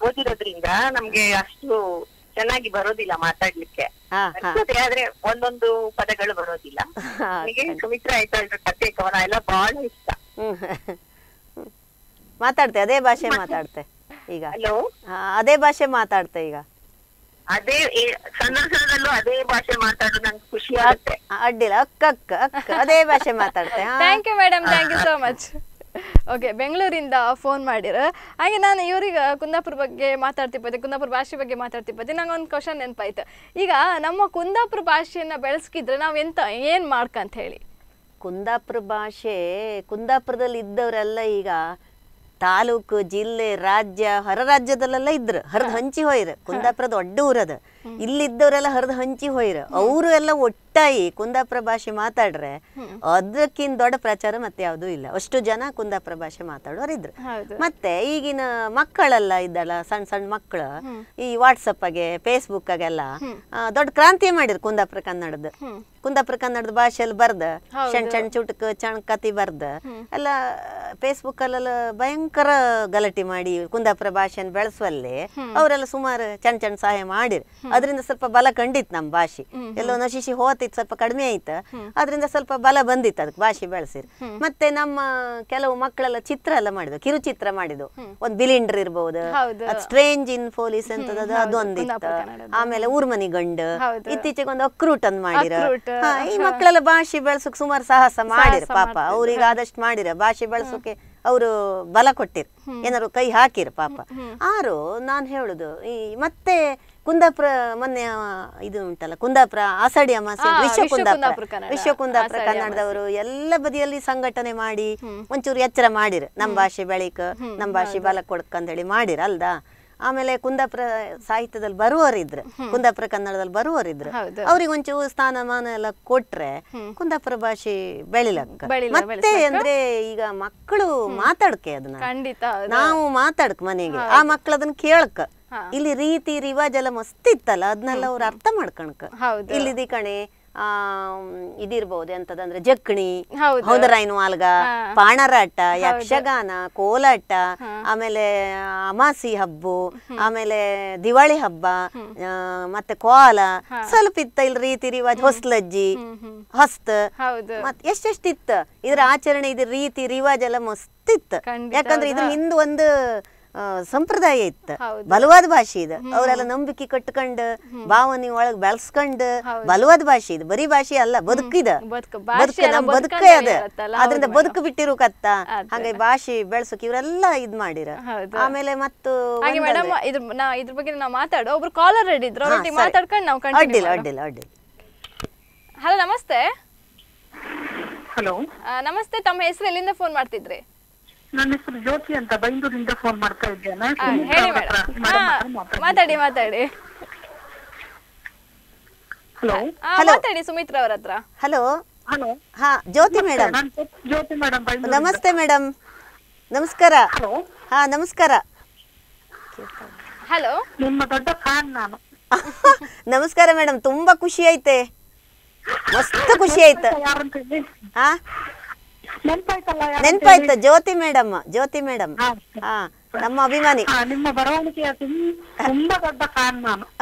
ಓದಿರೋದ್ರಿಂದ ನಮ್ಗೆ ಅಷ್ಟು ಚೆನ್ನಾಗಿ ಬರೋದಿಲ್ಲ ಮಾತಾಡ್ಲಿಕ್ಕೆ ಆದ್ರೆ ಒಂದೊಂದು ಪದಗಳು ಬರೋದಿಲ್ಲ ನನಗೆ ಆಯ್ತಾ ಆಯ್ತಾಳ್ರ ಕತೆ ಕವನ ಎಲ್ಲ ಬಹಳ ಇಷ್ಟ ಮಾತಾಡ್ತೆ ಅದೇ ಭಾಷೆ ಮಾತಾಡ್ತೆ ಈಗ ಹಲೋ ಅದೇ ಭಾಷೆ ಮಾತಾಡ್ತೆ ಈಗ ಅದೇ ಸಂದರ್ಶನದಲ್ಲೂ ಅದೇ ಭಾಷೆ ಮಾತಾಡೋದು ನಂಗೆ ಖುಷಿ ಆಗುತ್ತೆ ಅಡ್ಡಿಲ್ಲ ಅಕ್ಕ ಅಕ್ಕ ಅದೇ ಭಾಷೆ ಮಾತಾಡ್ತೆ thank you madam thank you so much okay ಬೆಂಗಳೂರಿಂದ ಫೋನ್ ಮಾಡಿರ ಹಾಗೆ ನಾನು ಇವ್ರಿಗೆ ಕುಂದಾಪುರ ಬಗ್ಗೆ ಮಾತಾಡ್ತಿಪ್ಪತ್ತೆ ಕುಂದಾಪುರ ಭಾಷೆ ಬಗ್ಗೆ ಮಾತಾಡ್ತಿಪ್ಪತ್ತೆ ನಂಗೆ ಒಂದು ಕ್ವಶನ್ ನೆನಪಾಯ್ತು ಈಗ ನಮ್ಮ ಕುಂದಾಪುರ ಭಾಷೆಯನ್ನು ಬೆಳೆಸ್ಕಿದ್ರೆ ನಾವು ಎಂತ ಏನು ಮಾಡ್ಕಂತ ಹೇಳಿ ಕುಂದಾಪುರ ಭಾಷೆ ಕುಂದಾಪುರದಲ್ಲಿ ಇದ್ದವರೆಲ್ಲ ಈಗ ತಾಲೂಕು ಜಿಲ್ಲೆ ರಾಜ್ಯ ಹೊರ ರಾಜ್ಯದಲ್ಲೆಲ್ಲ ಇದ್ರು ಹರಿದು ಹಂಚಿ ಹೋಯ್ರು ಕುಂದಾಪುರದ ದೊಡ್ಡ ಊರದ ಇಲ್ಲಿದ್ದವರೆಲ್ಲ ಹರಿದು ಹಂಚಿ ಹೋಯ್ರ ಅವರು ಎಲ್ಲ ಒಟ್ಟಾಗಿ ಕುಂದಾಪುರ ಭಾಷೆ ಮಾತಾಡ್ರೆ ಅದಕ್ಕಿಂತ ದೊಡ್ಡ ಪ್ರಚಾರ ಮತ್ತೆ ಯಾವುದೂ ಇಲ್ಲ ಅಷ್ಟು ಜನ ಕುಂದಾಪುರ ಭಾಷೆ ಮಾತಾಡೋರಿದ್ರು ಮತ್ತೆ ಈಗಿನ ಮಕ್ಕಳೆಲ್ಲ ಇದ್ದಲ್ಲ ಸಣ್ಣ ಸಣ್ಣ ಮಕ್ಕಳು ಈ ಫೇಸ್ಬುಕ್ ಆಗೆಲ್ಲ ದೊಡ್ಡ ಕ್ರಾಂತಿ ಮಾಡಿದ್ರು ಕುಂದಾಪುರ ಕನ್ನಡದ ಕುಂದಾಪುರ ಕನ್ನಡದ ಭಾಷೆಯಲ್ಲಿ ಬರ್ದ ಸಣ್ಣ ಸಣ್ಣ ಚುಟುಕು ಚಣ್ ಕತಿ ಬರ್ದ ಎಲ್ಲ ಫೇಸ್ಬುಕ್ ಅಲ್ಲೆಲ್ಲ ಭಯಂಕರ ಗಲಾಟೆ ಮಾಡಿ ಕುಂದಾಪುರ ಭಾಷೆಯನ್ನು ಬೆಳೆಸುವಲ್ಲಿ ಅವರೆಲ್ಲ ಸುಮಾರು ಚಣ್ ಚಣ್ ಸಹಾಯ ಮಾಡಿರು ಅದರಿಂದ ಸ್ವಲ್ಪ ಬಲ ಕಂಡಿತ್ತು ನಮ್ಮ ಭಾಷೆ ಎಲ್ಲೋ ನಶಿಸಿ ಹೋತಿತ್ತು ಸ್ವಲ್ಪ ಕಡಿಮೆ ಆಯ್ತು ಅದರಿಂದ ಸ್ವಲ್ಪ ಬಲ ಬಂದಿತ್ತು ಅದಕ್ಕೆ ಭಾಷೆ ಬೆಳೆಸಿರು ಮತ್ತೆ ನಮ್ಮ ಕೆಲವು ಮಕ್ಕಳೆಲ್ಲ ಚಿತ್ರ ಎಲ್ಲ ಮಾಡಿದ್ವು ಕಿರುಚಿತ್ರ ಮಾಡಿದ್ವು ಒಂದು ಬಿಲಿಂಡರ್ ಇರ್ಬಹುದು ಸ್ಟ್ರೇಂಜ್ ಇನ್ ಪೊಲೀಸ್ ಅಂತದ ಅದೊಂದಿತ್ತು ಆಮೇಲೆ ಊರ್ಮನಿ ಗಂಡ ಇತ್ತೀಚೆಗೆ ಒಂದು ಅಕ್ರೂಟ್ ಅಂತ ಮಾಡಿರ ಈ ಮಕ್ಕಳೆಲ್ಲ ಭಾಷೆ ಬೆಳೆಸೋಕೆ ಸುಮಾರು ಸಾಹಸ ಮಾಡಿರ ಪಾಪ ಅವ್ರಿಗೆ ಆದಷ್ಟು ಮಾಡಿರ ಭಾಷೆ ಬೆಳೆಸೋಕೆ ಅವರು ಬಲ ಕೊಟ್ಟಿರು ಏನಾದ್ರು ಕೈ ಹಾಕಿರು ಪಾಪ ಆರು ನಾನು ಹೇಳುದು ಈ ಮತ್ತೆ ಕುಂದಾಪುರ ಮೊನ್ನೆ ಇದು ಉಂಟಲ್ಲ ಕುಂದಾಪುರ ಆಸಡಿ ಅಮಾಸೆ ವಿಶ್ವ ಕುಂದಾಪುರ ವಿಶ್ವ ಕುಂದಾಪುರ ಕನ್ನಡದವರು ಎಲ್ಲ ಬದಿಯಲ್ಲಿ ಸಂಘಟನೆ ಮಾಡಿ ಒಂಚೂರು ಎಚ್ಚರ ಮಾಡಿರು ನಮ್ಮ ಭಾಷೆ ಬೆಳಿಕ ನಮ್ಮ ಭಾಷೆ ಬಲ ಕೊಡ್ಕಂತ ಹೇಳಿ ಮಾಡಿರ ಅಲ್ದಾ ಆಮೇಲೆ ಕುಂದಾಪುರ ಸಾಹಿತ್ಯದಲ್ಲಿ ಬರುವವರಿದ್ರೆ ಕುಂದಾಪುರ ಕನ್ನಡದಲ್ಲಿ ಬರುವವರಿದ್ರೆ ಅವ್ರಿಗೆ ಒಂಚೂರು ಸ್ಥಾನಮಾನ ಎಲ್ಲ ಕೊಟ್ರೆ ಕುಂದಾಪುರ ಭಾಷೆ ಬೆಳಿಲಕ್ಕ ಮತ್ತೆ ಅಂದ್ರೆ ಈಗ ಮಕ್ಕಳು ಮಾತಾಡ್ಕೆ ಅದನ್ನ ಖಂಡಿತ ನಾವು ಮಾತಾಡ್ಕ ಮನೆಗೆ ಆ ಮಕ್ಳು ಅದನ್ನ ಕೇಳಕ್ಕ ಇಲ್ಲಿ ರೀತಿ ರಿವಾಜ್ ಎಲ್ಲ ಮಸ್ತ್ ಇತ್ತಲ್ಲ ಅದನ್ನೆಲ್ಲ ಅವ್ರು ಅರ್ಥ ಮಾಡ್ಕಣಕ ಇಲ್ಲಿದಿ ಕಣೆ ಇದಿರ್ಬಹುದು ಎಂತದಂದ್ರೆ ಜಕ್ಣಿ ಹೌದರಾಯನು ಮಾಲ್ಗ ಪಾಣರಾಟ ಯಕ್ಷಗಾನ ಕೋಲಾಟ ಆಮೇಲೆ ಅಮಾಸಿ ಹಬ್ಬ ಆಮೇಲೆ ದಿವಾಳಿ ಹಬ್ಬ ಮತ್ತೆ ಕೋಲ ಸ್ವಲ್ಪ ಇತ್ತ ಇಲ್ಲಿ ರೀತಿ ರಿವಾಜ್ ಹೊಸ್ಲಜ್ಜಿ ಹಸ್ತ್ ಮತ್ ಎಷ್ಟೆಷ್ಟಿತ್ತ ಇದ್ರ ಆಚರಣೆ ಇದ್ರ ರೀತಿ ರಿವಾಜ್ ಎಲ್ಲ ಮಸ್ತ್ ಇತ್ತು ಯಾಕಂದ್ರೆ ಇದ್ರ ಹಿಂದ್ ಒಂದು ಸಂಪ್ರದಾಯ ಇತ್ತು ಬಲವಾದ ಭಾಷೆ ಇದು ಅವರೆಲ್ಲ ನಂಬಿಕೆ ಕಟ್ಕೊಂಡು ಭಾವನೆ ಒಳಗ್ ಬೆಳೆಸ್ಕೊಂಡು ಬಲವಾದ ಭಾಷೆ ಇದು ಬರೀ ಭಾಷೆ ಅಲ್ಲ ಬದುಕಿದ ನಮ್ ಬದುಕ ಅದ ಅದ್ರಿಂದ ಬದುಕು ಬಿಟ್ಟಿರು ಕತ್ತ ಹಾಗೆ ಭಾಷೆ ಬೆಳ್ಸೋಕ್ ಇವರೆಲ್ಲ ಇದ್ ಮಾಡಿರ ಆಮೇಲೆ ಮತ್ತು ಮೇಡಮ್ ಇದ್ರ ಬಗ್ಗೆ ನಾವು ಮಾತಾಡೋ ಒಬ್ರು ಕಾಲರ್ ರೆಡಿ ಇದ್ರು ಮಾತಾಡ್ಕೊಂಡು ನಾವು ಅಡ್ಡಿಲ್ಲ ಅಡ್ಡಿಲ್ಲ ಅಡ್ಡಿಲ್ಲ ಹಲೋ ನಮಸ್ತೆ ಹಲೋ ನಮಸ್ತೆ ತಮ್ಮ ಹೆಸರು ಎಲ್ಲಿಂದ ಫೋನ್ ಮಾಡ್ತಿದ್ರಿ ನನ್ನ ಹೆಸರು ಜ್ಯೋತಿ ಅಂತ ಬೈಂದೂರಿಂದ ಫೋನ್ ಮಾಡ್ತಾ ಇದ್ದೇನೆ ಹೇಳಿ ಮಾತಾಡಿ ಮಾತಾಡಿ ಹಲೋ ಮಾತಾಡಿ ಸುಮಿತ್ರ ಅವರ ಹತ್ರ ಹಲೋ ಹಲೋ ಹಾ ಜ್ಯೋತಿ ಮೇಡಮ್ ಜ್ಯೋತಿ ಮೇಡಮ್ ನಮಸ್ತೆ ಮೇಡಮ್ ನಮಸ್ಕಾರ ಹಾ ನಮಸ್ಕಾರ ಹಲೋ ನಿಮ್ಮ ದೊಡ್ಡ ಫ್ಯಾನ್ ನಾನು ನಮಸ್ಕಾರ ಮೇಡಮ್ ತುಂಬಾ ಖುಷಿ ಐತೆ ಮಸ್ತ್ ಖುಷಿ ಆಯ್ತು ಹಾ ನೆನ್ಪಾಯ್ತಾ ಜ್ಯೋತಿ ಮೇಡಮ್ ಜ್ಯೋತಿ ಮೇಡಮ್ ಹಾ ನಮ್ಮ ಅಭಿಮಾನಿ ನಿಮ್ಮ ಬರವಣಿಗೆಯ ತುಂಬಾ ದೊಡ್ಡ ಫ್ಯಾನ್ ನಾನು